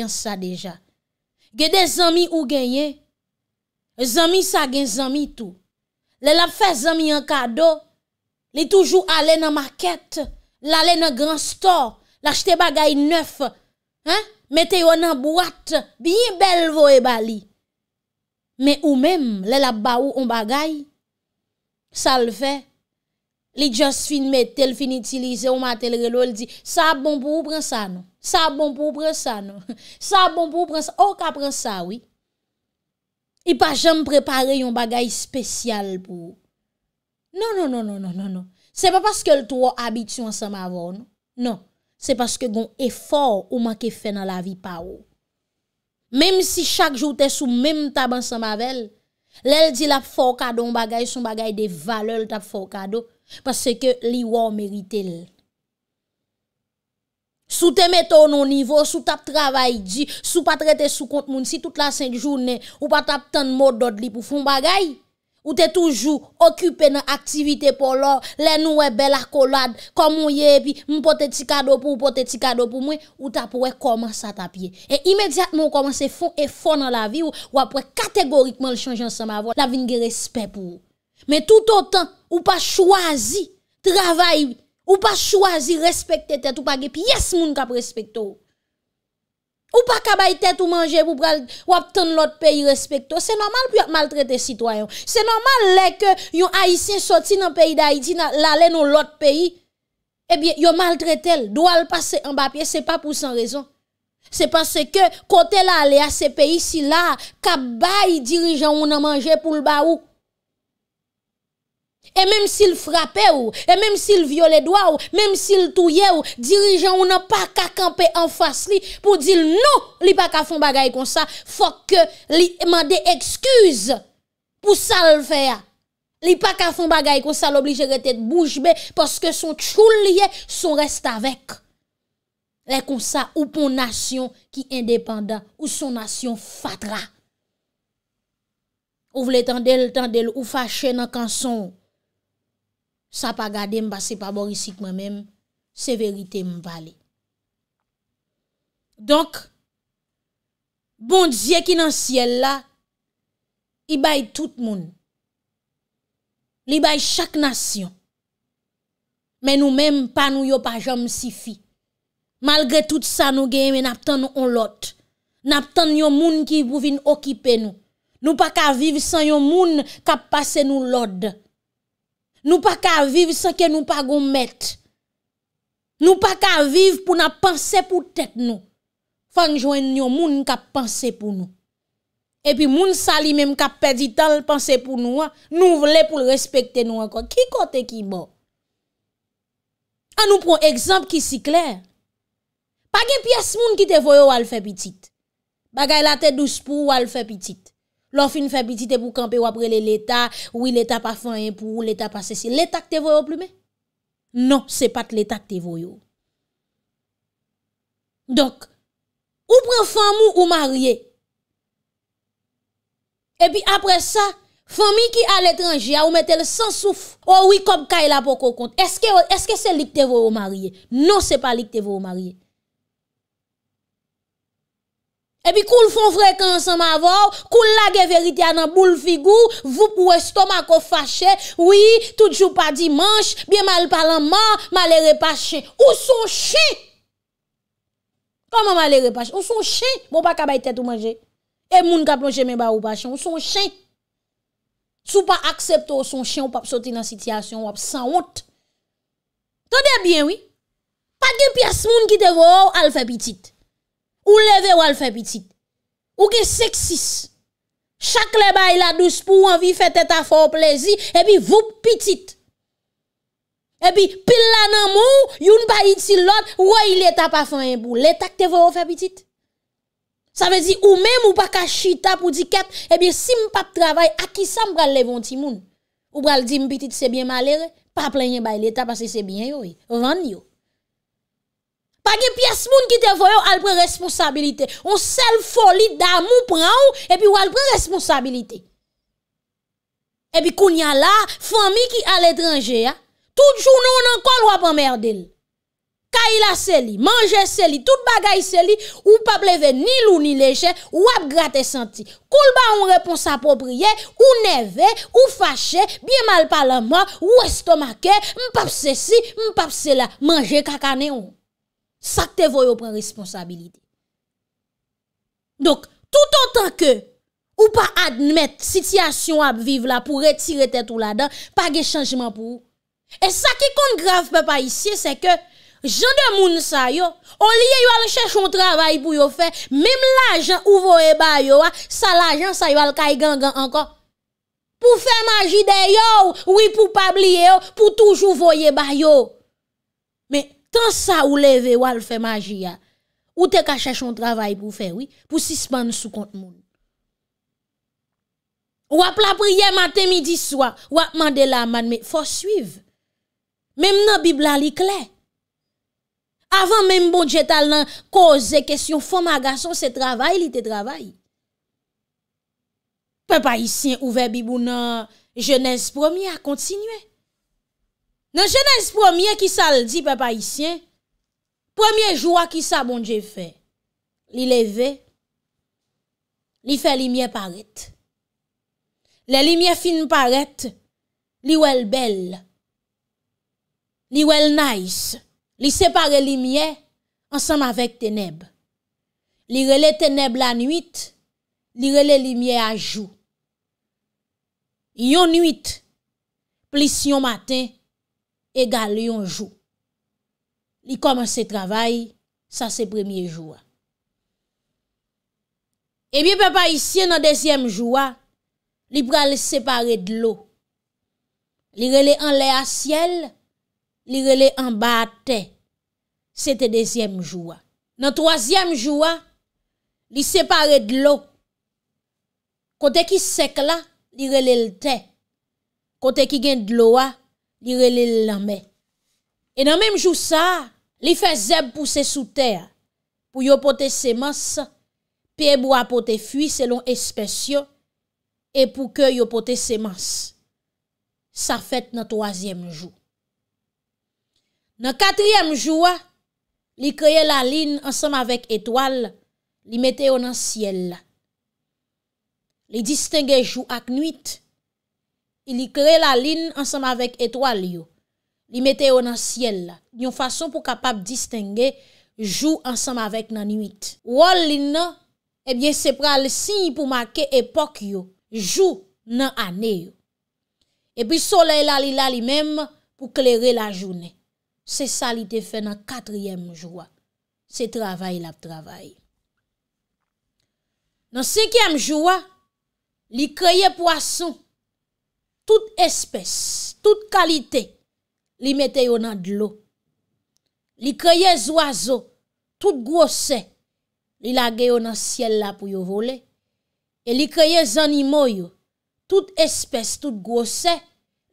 Speaker 1: ça déjà. Gen des amis ou gagné. amis ça gen amis tout. les la fait amis en cadeau, les toujours aller dans maquette l'aller dans grand store, l'acheter bagay neuf, hein? Mettez yon en boîte, bien belle voye bali. Mais ou même, les la ba ou on bagay, ça le fait, Li just fin met, tel fin itilize, ou ma tel relo, el di, sa bon pou ou pren sa, nou? Sa bon pou ou pren sa, nou? <laughs> Sa bon pou ou pren sa, ou ka pren sa, oui? I pa jem prepare yon bagay spesyal pou ou. Non, non, non, non, non, non, non. Se pa paske l'tro habityon sa ma avon, nou? Non, se paske gon efor ou ma ke fe nan la vi pa ou. Mem si chak jou te sou mem taban sa ma vel, lè l di la fokado yon bagay, son bagay de vale, l tap fokado, Pasè ke li wò merite lè. Sou te meto nou nivò, sou tap travay di, sou pa trete sou kont moun si tout la 5 jounè, ou pa tap ten mò dod li pou foun bagay, ou te toujou okype nan aktivite pou lò, lè nou wè bel akolad, kon moun ye, moun pote ti kado pou, moun pote ti kado pou mwen, ou tap wè koman sa tap ye. E imediat moun koman se foun e foun nan la vi, ou apwe kategorikman l chanjansan ma vò, la vin ge respè pou ou. Mais tout autant, ou pas choisi travail, ou pas choisi respecter tête, ou pas pièce yes, moun kap respecte ou. Ou pas kabay tête ou manger pour pral ou l'autre pays respecte. C'est normal pour maltraiter citoyen. C'est normal que yon haïtien sorti dans pays d'Haïti l'aller dans l'autre pays eh bien yon maltraité doit le passer en papier, c'est pas pour sans raison. C'est parce que côté là aller à ces pays ci là kabay dirigeant ou nan mangé pour le baou. E mèm si l frape ou, e mèm si l viole dwa ou, mèm si l touye ou, dirijan ou nan pa ka kampe an fas li pou dil nou li pa ka fon bagay kon sa, fok ke li mande ekskuz pou sa l fè ya. Li pa ka fon bagay kon sa l oblijere tèt boujbe, paske son choul liye, son reste avek. Lè kon sa, ou pou nasyon ki indépendant, ou son nasyon fatra. Ou vle tan del, tan del, ou fache nan kanson. Sa pa gade m basi pa borisik m mèm, se verite m vale. Donk, bondziye ki nan siel la, i bay tout moun. Li bay chak nasyon. Mè nou mèm pa nou yo pa jom si fi. Malgre tout sa nou genye mè nap tan nou on lot. Nap tan yo moun ki pou vin okipe nou. Nou pa ka viv san yo moun ka pase nou lot de. Nou pa ka vive sa ke nou pa goun met. Nou pa ka vive pou nan panse pou tet nou. Fang jwen nyo moun ka panse pou nou. Epi moun sali menm ka pedi tal panse pou nou an. Nou vle pou l respekte nou an kon. Ki kote ki bo. An nou pon ekzamp ki si kler. Pagye pias moun ki te voyo walfe pitit. Bagay la te dou spou walfe pitit. Lò fin fè bitite pou kampe ou aprele l'Etat, ou l'Etat pa fè yon pou, ou l'Etat pa se si. L'Etat k te voyo plume? Non, se pat l'Etat k te voyo. Donk, ou pren fèm ou ou marye? E pi apre sa, fèm mi ki al etranje, a ou met el san souf, ou wikop ka e la poko kont. Eske se lik te voyo ou marye? Non, se pa lik te voyo ou marye. epi koul fon frekans an ma vor, koul la ge veritya nan bou l figou, vup ou estomak ou fache, oui, tout chou pa di manche, biye mal palan man, ma le repache, ou son chen, koman ma le repache, ou son chen, moun pa kabay tete ou manje, e moun ka plonje men ba ou pache, ou son chen, sou pa aksepto ou son chen, ou pap soti nan sityasyon, ou ap san wote, ton de bien oui, pa gen pias moun ki devor, alfapitit, Ou leve ou al fe pitit. Ou ki seksis. Chak le bay la dous pou anvi fet et a fo plezi. Ebi vup pitit. Ebi pil la nan mou, yon bay iti lot, woy le tap a fwen yon e pou. Le tak te vo ou fe pitit. Sa vezi ou menm ou pa ka chita pou di ket. Ebi sim pap travay akisa mbral levon ti moun. Ou bral di mpitit sebyen malere. Pa plenye bay le tap ase sebyen yoy. Wan yoy. Pagye piyes moun ki te voyou alpre responsabilite. On sel foli da moun pran ou, epi ou alpre responsabilite. Epi koun ya la, fami ki al etranje ya, tout joun ou nan kol wap emmerde li. Kaila se li, manje se li, tout bagay se li, ou pap leve ni lou ni leje, wap gratte senti. Koul ba ou repons apopriye, ou neve, ou fache, biye mal pala mwa, ou estomake, mpap se si, mpap se la, manje kakane ou. Sakte vo yo pren responsabilite. Dok, tout an tan ke ou pa admet sityasyon ap viv la pou retire te tou la dan, pa ge chanjman pou ou. E sa ki kon graf pe pa isye se ke, jan de moun sa yo o liye yo al chèchon travay pou yo fè, mèm l'ajan ou voye ba yo, sa l'ajan sa yo al kaygangan ankon. Pou fè maji de yo, wipou pabliye yo, pou toujou voye ba yo. Mèm, Tan sa ou leve wale fè magi ya, ou te ka chèchon travay pou fè wè, pou s'ispande sou kont moun. Wap la priye matè midi swa, wap mande la manme, fò suiv. Mem nan bib la li kle. Avan mem bon djetal nan koze kèsyon, fò maga son se travay li te travay. Pe pa yisien ouve bib ou nan jenèz promi a kontinuyè. Nan jenèz pwomye ki sa l di pe pa isyen, pwomye jwa ki sa bon je fe, li leve, li fe li mye paret, li li mye fin paret, li wel bel, li wel nais, li separe li mye ansam avèk teneb, li rele teneb la nwit, li rele li mye a jou. Yon nwit, plis yon maten, E gale yon jou. Li koman se travay sa se premye jou a. E bi pe pa isye nan dezyem jou a, li pral separe d'lo. Li rele an le a siel, li rele an ba a te. Se te dezyem jou a. Nan trozyem jou a, li separe d'lo. Kote ki sek la, li rele l te. Kote ki gen d'lo a, li rele lamè. E nan mèm jou sa, li fè zeb pousse sou tèr, pou yo pote semanse, piè bo apote fwi selon espèsyon, e pou kè yo pote semanse. Sa fèt nan toasyèm jou. Nan katryèm jou, li kèye la lin ansèm avèk etwal, li metè yo nan syèl. Li distèngè jou ak nuit, I li kre la lin ansam avek etwal yo. Li meteo nan siel la. Nyon fason pou kapap distenge jou ansam avek nan nuit. Wol lin nan, ebyen se pra lisi pou make epok yo. Jou nan ane yo. Ebyen solei la li la li mem pou klere la jounen. Se sa li te fe nan katriyem joua. Se travay la travay. Nan sekiyem joua, li kreye pwason. tout espès, tout kalité, li metè yo nan dlo. Li kèye z wazò, tout gwo sè, li lage yo nan sèl la pou yo vole. E li kèye z animò yo, tout espès, tout gwo sè,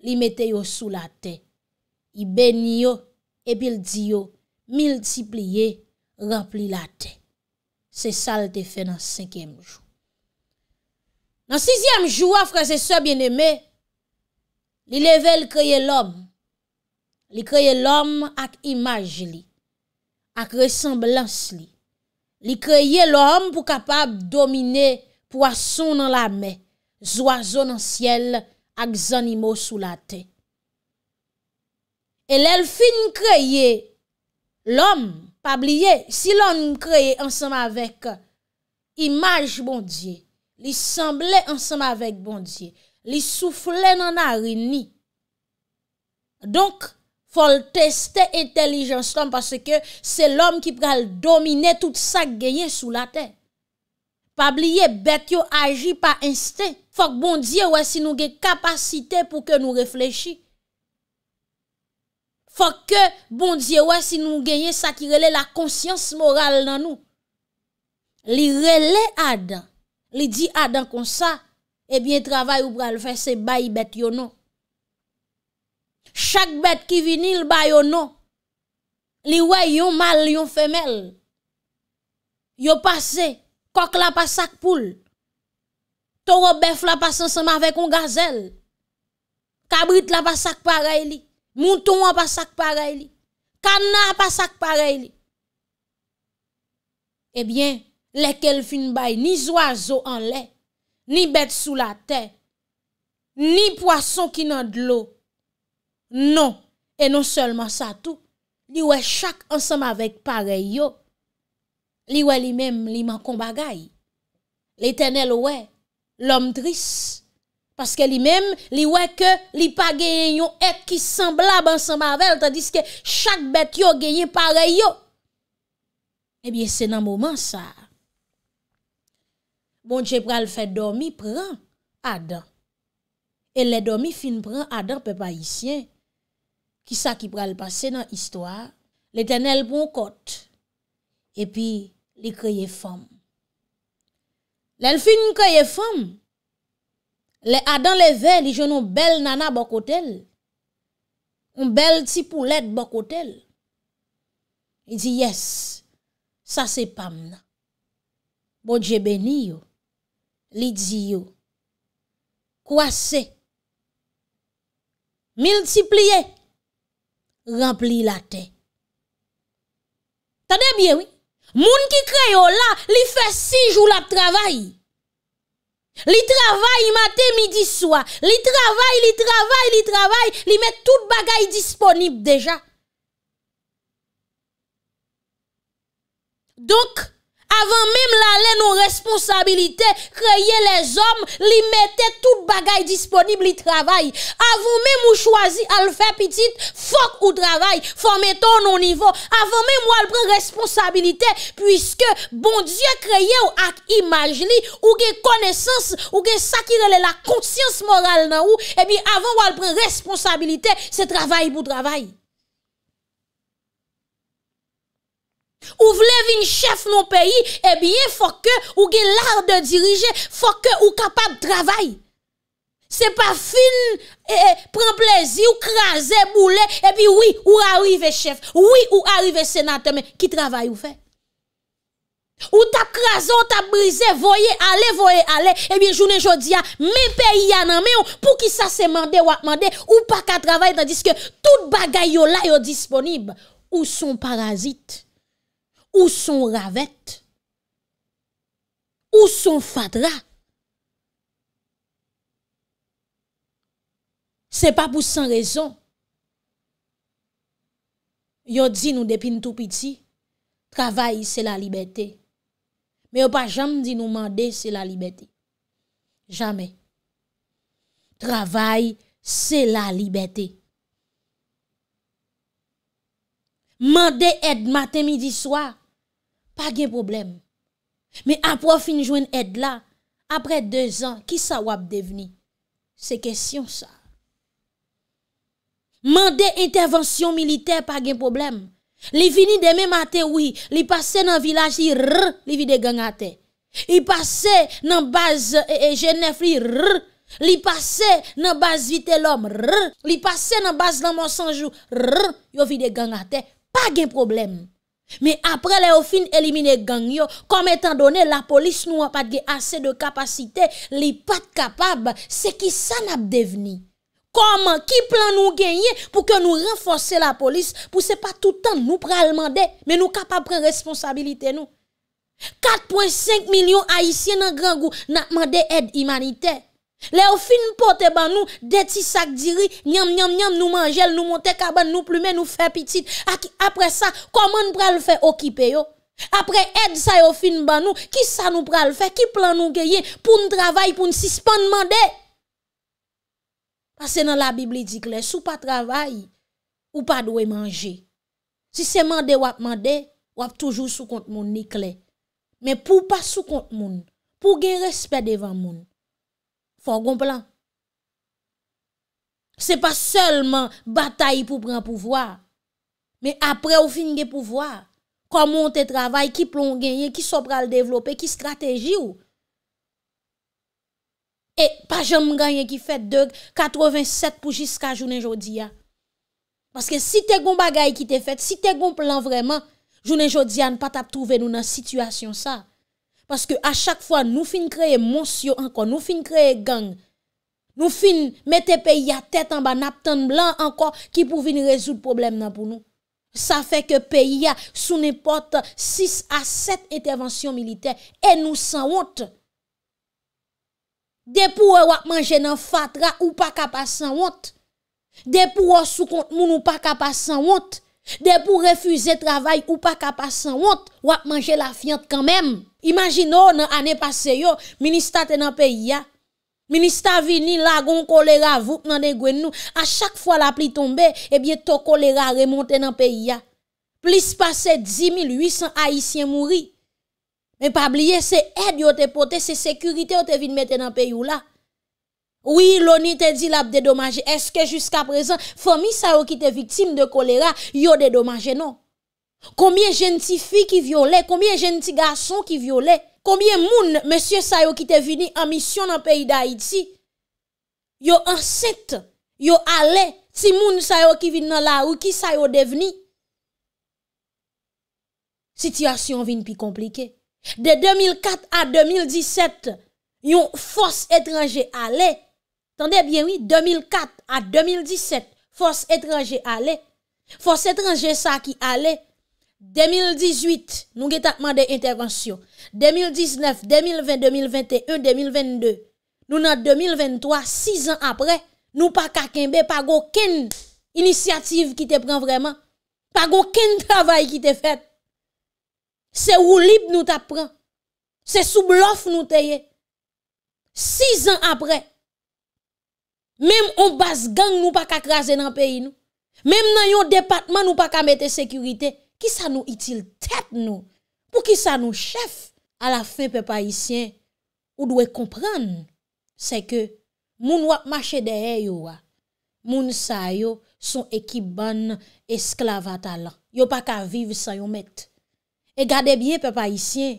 Speaker 1: li metè yo sou la tè. I bèny yo, epil di yo, miltipliye, rempli la tè. Se sal te fè nan sèkèm jou. Nan sèkèm jou, a frasè so bienemè, Li level kreye l'om, li kreye l'om ak imaj li, ak resamblans li. Li kreye l'om pou kapab domine poason nan la me, zoazon nan siel, ak zanimo sou la te. E lel fin kreye l'om, pa bliye, si l'on kreye ansam avek imaj bon diye, li samble ansam avek bon diye, Li souffle nan a reni. Donk, fòl testè entelijans lan, parce ke se l'om ki pral domine tout sa genye sou la tè. Pabliye, bet yo agi pa instè. Fòk bon diye wè si nou gen kapasite pou ke nou reflechi. Fòk ke bon diye wè si nou genye sa ki rele la konsyans moral nan nou. Li rele Adam. Li di Adam konsa eh bien, travail ou pral faire, c'est bail bête yo non. Chaque bête qui vient, il bail non. Li wè yon mal yon femelle. Yon passe, kok la pas sak poule. Toro bef la pas ensemble avec un gazelle. Kabrit la pas sak pareil li. Mouton a pas sak pareil li. Kana a pas sak pareil Eh bien, lesquels fin bay ni oiseaux en lait. Ni bèt sou la tè. Ni poason ki nan d'lo. Non. E non seulement sa tout. Ni wè chak ansam avèk pare yo. Li wè li mèm li man kon bagay. Li tènel wè. L'om driss. Paske li mèm li wè ke li pa genyon et ki semblab ansam avèl. Tadiske chak bèt yo genyon pare yo. Ebyen se nan mouman sa. Bonje pral fè dormi pran Adan. E le dormi fin pran Adan pe pa isyen. Ki sa ki pral pase nan istwa. Le tenel pou kote. E pi li kreye fam. Le l fin kreye fam. Le Adan le ven li jounon bel nana bokotel. Un bel ti pou let bokotel. Li di yes. Sa se pam nan. Bonje beni yo. li di yo. Kwasè, Multiplié. rempli la terre. Tade bien, oui? moun ki kreyo là, li fait si jours la travail, Li travaillent matin, midi soir. li travail, li travail, li travail. li met tout bagay disponible déjà. Donc, Avan mèm lalè nou responsabilite, kreye les om, li metè tout bagay disponib li travay. Avan mèm ou chwazi al fè pitit, fòk ou travay, fòk metè ou nou nivò. Avan mèm ou al pren responsabilite, pwiske bon Diyo kreye ou ak imaj li, ou gen konesans, ou gen sakirele la konsyans moral nan ou, ebi eh avan ou al pren responsabilite, se travay pou travay. Ou voulez une chef non pays, eh bien, faut que vous ayez l'art de diriger, faut que ou capable de travailler. C'est pas fin, et eh, eh, prend plaisir, ou craser, bouler, et eh puis oui, ou arrive chef, oui, ou arrive sénateur, mais qui travaille ou fait? Ou t'as crasé, t'as brisé, voyez, allez, voyez, allez, et bien, journée, jodia, mes pays en mais pour qui ça se mandé ou a mandé, ou pas travailler, tandis que tout bagaille' est là disponible, ou sont parasites. Ou son ravet? Ou son fatra? Se pa pou san rezon. Yo di nou depin tou piti. Travay se la libeti. Me yo pa jam di nou mande se la libeti. Jamen. Travay se la libeti. Mande ed maten midi swa, pa gen problem. Me apro finjwen ed la, apre 2 an, ki sa wap devini? Se kesyon sa. Mande intervensyon militer, pa gen problem. Li vini deme maten wii, li pase nan vilaj li rrr, li vide gangate. Li pase nan baz genef li rrr, li pase nan baz vite lom rrr, li pase nan baz nan monsanjou rrr, yo vide gangate. Pa gen problem, me apre le ofin elimine gangyo, kom etan done la polis nou apat gen ase de kapasite, li pat kapab, se ki sa nap deveni. Koman, ki plan nou genye pou ke nou renfonse la polis pou se pa toutan nou pral mande, men nou kapab pren responsabilite nou. 4.5 milyon haisyen nan gran gou nan mande ed imanite. Le ou fin pote ban nou, deti sak diri, nyam, nyam, nyam, nou manjel, nou monte kaban, nou plume, nou fe pitit. Apre sa, koman pral fe okipe yo? Apre ed sa yo fin ban nou, ki sa nou pral fe? Ki plan nou geye pou n'travay, pou n'sispande mande? Pase nan la Bibli di kle, sou pa travay, ou pa dwe manje. Si se mande wap mande, wap toujou sou kont moun ni kle. Men pou pa sou kont moun, pou gen respet devan moun. fò goun bon plan. Se pa selman batay pou pran pouvwa, me apre ou fin gen pouvwa, kwa moun te travay, ki plon genye, ki sopral devlope, ki strategi ou. E pa jem ganyen ki fet dek 87 pou jiska jounen jodi ya. Paske si te goun bagay ki te fet, si te goun plan vreman, jounen jodi ya n pa tap trouve nou nan situasyon sa. Paske a chak fwa nou fin kreye monsyo ankon, nou fin kreye gang, nou fin mette peyi a tet anba nap tan blan ankon ki pou vin rezout problem nan pou nou. Sa fe ke peyi a sou ne porte 6 a 7 etervansyon militer e nou san wot. De pou wak manje nan fatra ou pa kapa san wot. De pou wak sou kont moun ou pa kapa san wot. De pour refuser travail ou pas capable sans honte, ou ap manger la fiente quand même. Imaginez, dans l'année passée, yo, ministre dans le pays, ministre vini la choléra vous nan de nous. À chaque fois la pluie tombe, eh bien to choléra remonte dans le pays ya. Plus passe 10 800 haïtiens mouri. Mais pas oublier c'est aide yo te pote, c'est sécurité yo te vin mette dans pays ou là. Ou yi loni te di lab dedomaje, eske jusqu'a prezen, fomi sa yo ki te viktim de kolera, yo dedomaje non. Koumye genti fi ki viole, koumye genti gason ki viole, koumye moun monsye sa yo ki te vini an misyon nan peyi da Iti, yo anset, yo ale, ti moun sa yo ki vin nan la ou ki sa yo devini. Sityasyon vin pi komplike. De 2004 a 2017, yon fos etranje ale, Tande bien, oui, 2004 a 2017, force étranger alè, force étranger sa ki alè, 2018, nou ge tatman de intervensyon, 2019, 2020, 2021, 2022, nou nan 2023, 6 an apre, nou pa kakenbe, pa go ken inisiativ ki te pren vreman, pa go ken travay ki te fet, se ou lib nou ta pren, se sou blof nou te ye, 6 an apre, Mem ombas gang nou pa ka kraze nan peyi nou. Mem nan yon departman nou pa ka mette sekurite. Ki sa nou itil tep nou? Po ki sa nou chef? A la fe pe pa isyen, ou dwe kompran, se ke moun wap mache dehe yo wa. Moun sa yo son ekip ban esklavata la. Yo pa ka vive sa yo mette. E gade bie pe pa isyen,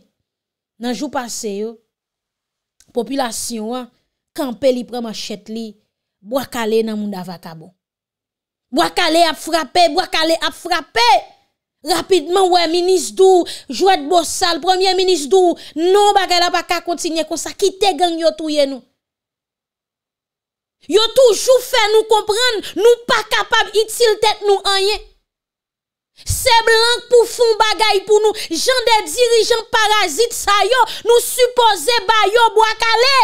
Speaker 1: nan jou pase yo, populasyon wap kampe li prema chet li, Boakale nan moun davakabo. Boakale ap frappe, boakale ap frappé. Rapidement, ouais, ministre dou, Jouet Bossal, premier ministre dou, non bagay la baka continue kon sa, Kite gang yo touye nou. Yo toujou nous nous comprendre, nou pa kapab itil tête, nous, anye. Se blanc pour fond bagay pour nous, gens de dirigeants parasites sa yo, nous suppose ba yo boakale.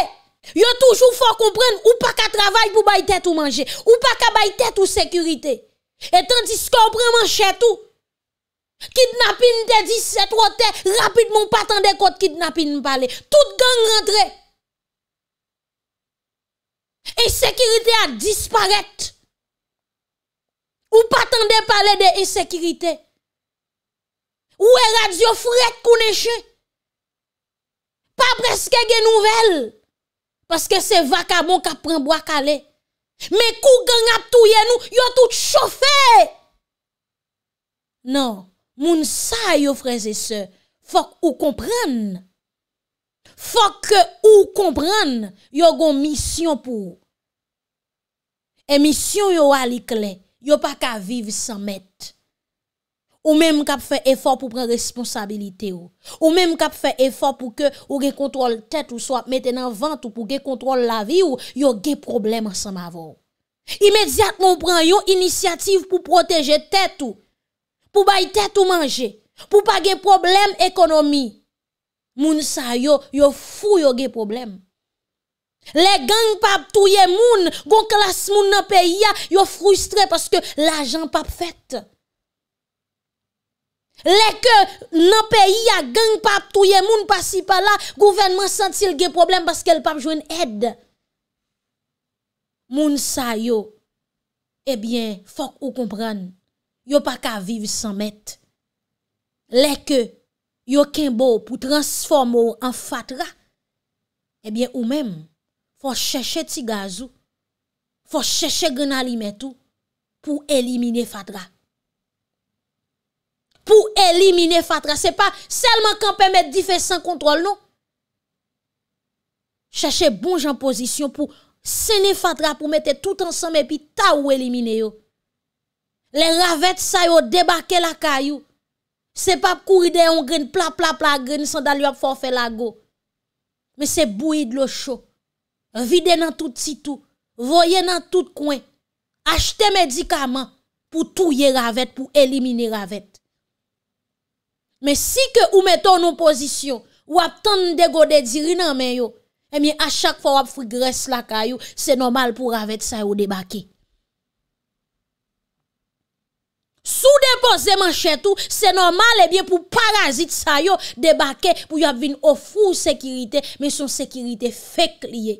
Speaker 1: Yo toujours faut comprendre ou pas qu'à travail pour bailler tête ou manger, ou pas qu'à bailler tête ou sécurité. Et tandis qu'on prend manchette tout. Kidnapping de 17 rote, rapidement pas tendre côte kidnapping parler. Toute gang rentre. Et sécurité a disparaître. Ou pas de parler de insécurité. Ou est radio fret kouneche. Pas presque gen nouvelles. Aske se vaka bon ka pren bwa kale. Me kou gen ap touye nou, yo tout choufe. Non, moun sa yo freze se. Fok ou kompren. Fok ou kompren. Yo gon misyon pou. E misyon yo wali kle. Yo pa ka vive san met. ou même a fait effort pour prendre responsabilité ou, ou même a fait effort pour que ou gen contrôle tête ou soit maintenant vente ou pour gen contrôle la vie ou yo gen problème ensemble avant immédiatement prend une initiative pour protéger tête ou pour bay tête ou manger pour pas gen problème économie moun sa yo yo fou yo gen problème les gangs pas touyer moun gon classe moun dans pays yo frustré parce que l'argent pas fait Lè ke nan peyi a geng pap touye, moun pasi pa la, gouvenman santi lge problem baske l pap jwen ed. Moun sa yo, ebyen, fok ou kompran, yo pa ka vivi san met. Lè ke yo kenbo pou transformo an fatra, ebyen ou men, fok chèche ti gazou, fok chèche genna li metou pou elimine fatra. pou elimine fatra. Se pa selman kan pe met di fe san kontrol nou. Chache bon jan pozisyon pou sene fatra pou mette tout ansame pi ta ou elimine yo. Le ravet sa yo debake la kayou. Se pa kou ide yon gren, pla pla pla gren, san dal yon forfe la go. Me se bou yid lo chou. Vide nan tout titou. Voye nan tout kwen. Achete medikaman pou touye ravet, pou elimine ravet. Men si ke ou mette ou nou pozisyon, wap tan degode diri nan men yo, e eh mi a chak fwa wap frigres la kayo, se normal pou ravet sa yo debake. Sou depo zeman chetou, se normal e bien pou parazit sa yo debake, pou yo ap vin ofu ou sekirite, men son sekirite fek liye.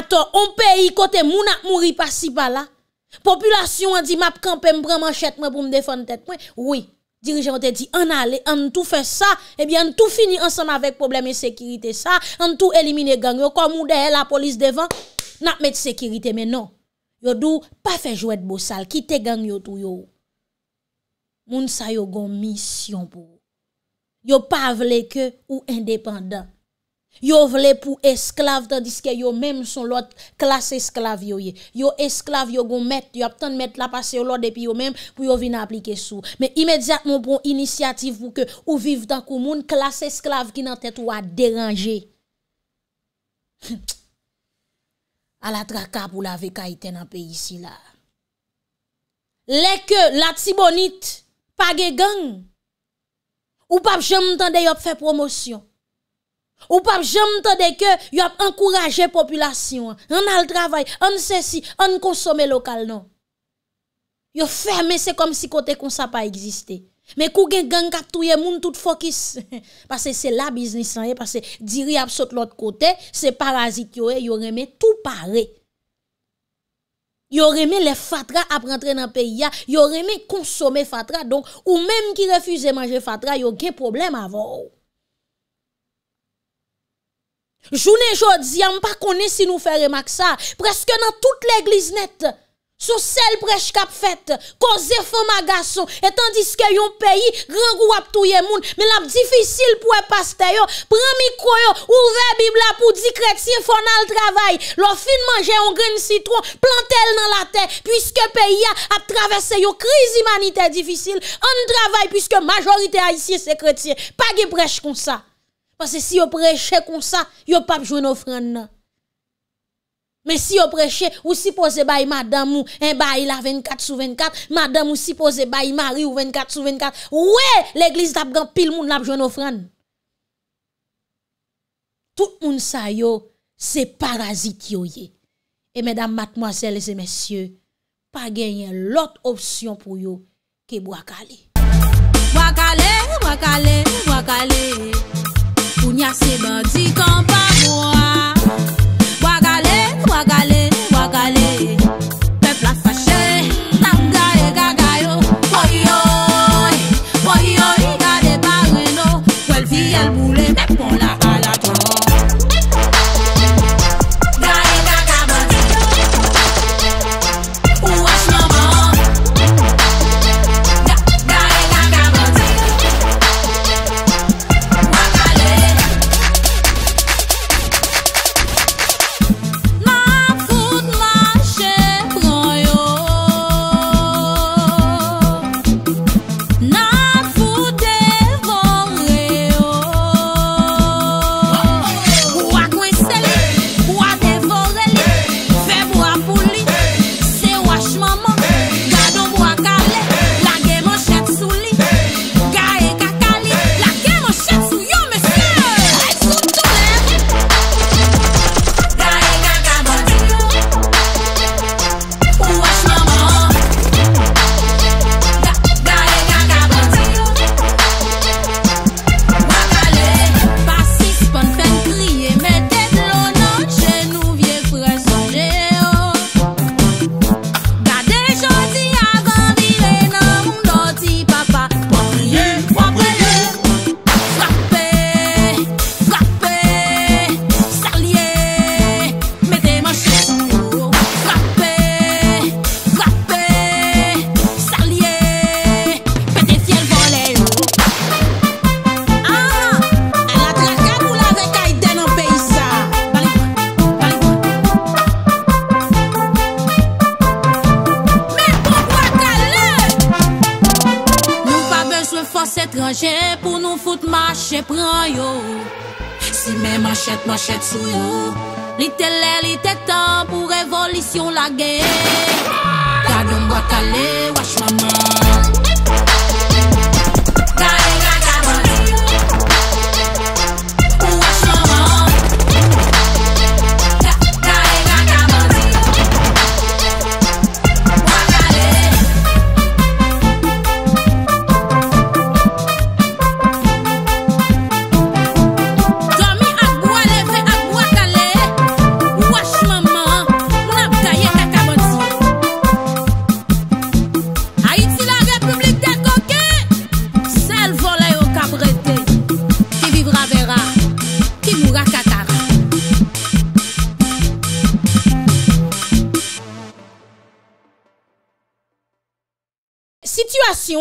Speaker 1: Aton, on peyi kote mou na mouri pasi pa la, Populasyon an di map kampen breman chet mwen pou m defon tet mwen Oui, dirijent an te di an ale, an tou fe sa Ebyan eh tou fini ansan avèk probleme sekirite sa An tou elimine gang yo, komou dehe la polis devan Nap met sekirite men non Yo dou pa fe jwet bo sal, kite gang yo tou yo Moun sa yo gon misyon pou Yo pa vle ke ou independant Yo vle pou esklav tandiske yo menm son lot klas esklav yo ye. Yo esklav yo goun met, yo aptan met la pase yo lot depi yo menm pou yo vin aplike sou. Men imediatman pou inisiatif pou ke ou viv dan kou moun klas esklav ki nan tet ou a deranje. A la trakap ou la veka iten api isi la. Lek la tibonit page gang ou pap jem mtande yo pfe promosyon. Ou pas j'aime tande que y a encouragé population, on a le travail, on ceci, on consomme local non. Yo fermé c'est comme si côté qu'on ça pas existé. Mais kou gen gang kap touye moun tout focus <laughs> parce que c'est la business hein, parce que diri ap saute l'autre côté, c'est parasite yo yo remet tout pareil. Yo remet les fatra après rentrer dans pays ya, yo remet consommer fatra donc ou même qui refuse manger fatra yo gen problème avant. Jounen jodi, am pa konen si nou fere mak sa Preske nan tout l'egliz net Sou sel prej kap fet Ko ze fom agaso Etan diske yon peyi, gran gou ap touye moun Men ap difisil pou ap e paste yo Pran mikro yo, ouve bibla pou di kretye fon al travay Lo fin manje yon gren sitron, plantel nan la te Piske peyi a ap travese yo kriz imanite difisil An travay, piske majorite a isye se kretye Pa ge prej kon sa Pase si yo preche kon sa, yo pa bjwen ofran nan. Men si yo preche, ou si pose bayi madame ou, en bayi la 24 sou 24, madame ou si pose bayi mari ou 24 sou 24, ouwe, l'eglise tap gran pil moun la bjwen ofran. Tout moun sa yo, se parazit yo ye. E men dam matmoasele se mesye, pa genyen lot opsyon pou yo ke bo akale. Nya sebe di kompa mwa Wakale, wakale, wakale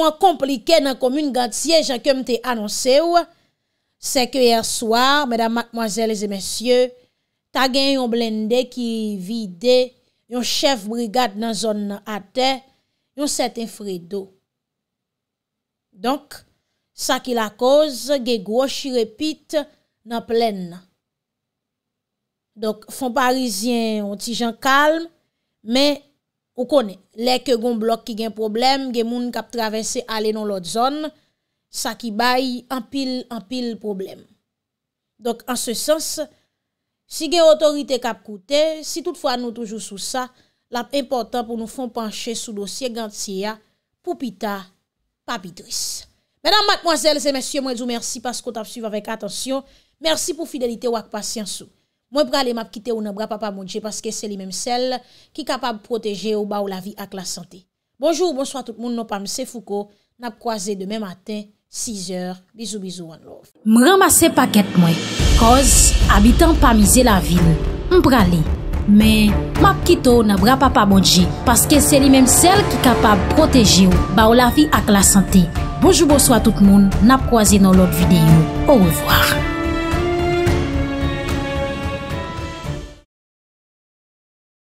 Speaker 1: an komplike nan komune gantye jakem te anonse ou seke yer swar, medan makmoazel e zemensye tagen yon blende ki vide yon chef brigade nan zon ate, yon seten fredo donk, sa ki la koz ge gwo shirepit nan plen donk, fon parizien yon ti jan kalm me Ou kone, leke gon blok ki gen problem, gen moun kap travese ale non lot zon, sa ki bay, anpil anpil problem. Dok an se sens, si gen otorite kap koute, si toutfwa nou toujou sou sa, la important pou nou fon panche sou dosye gant siya, pou pita papitris. Menan matmoazel, zemensye mwenjou, mersi paskot ap suv avek atensyon, mersi pou fidelite wak pasyansou. Mwen prale map kite ou nan bra pa pa mounje Paske se li menm sel ki kapab proteje ou ba ou la vi ak la sante Bonjour, bonsoit tout moun nan pa mse Fouko Nap kwaze demen matin, 6h Bizou, bizou, one love Mwen ramase paket mwen Koz, abitan pa mize la vil Mwen prale Men, map kite ou nan bra pa pa mounje Paske se li menm sel ki kapab proteje ou ba ou la vi ak la sante Bonjour, bonsoit tout moun Nap kwaze nan lot videyo Ouwevoar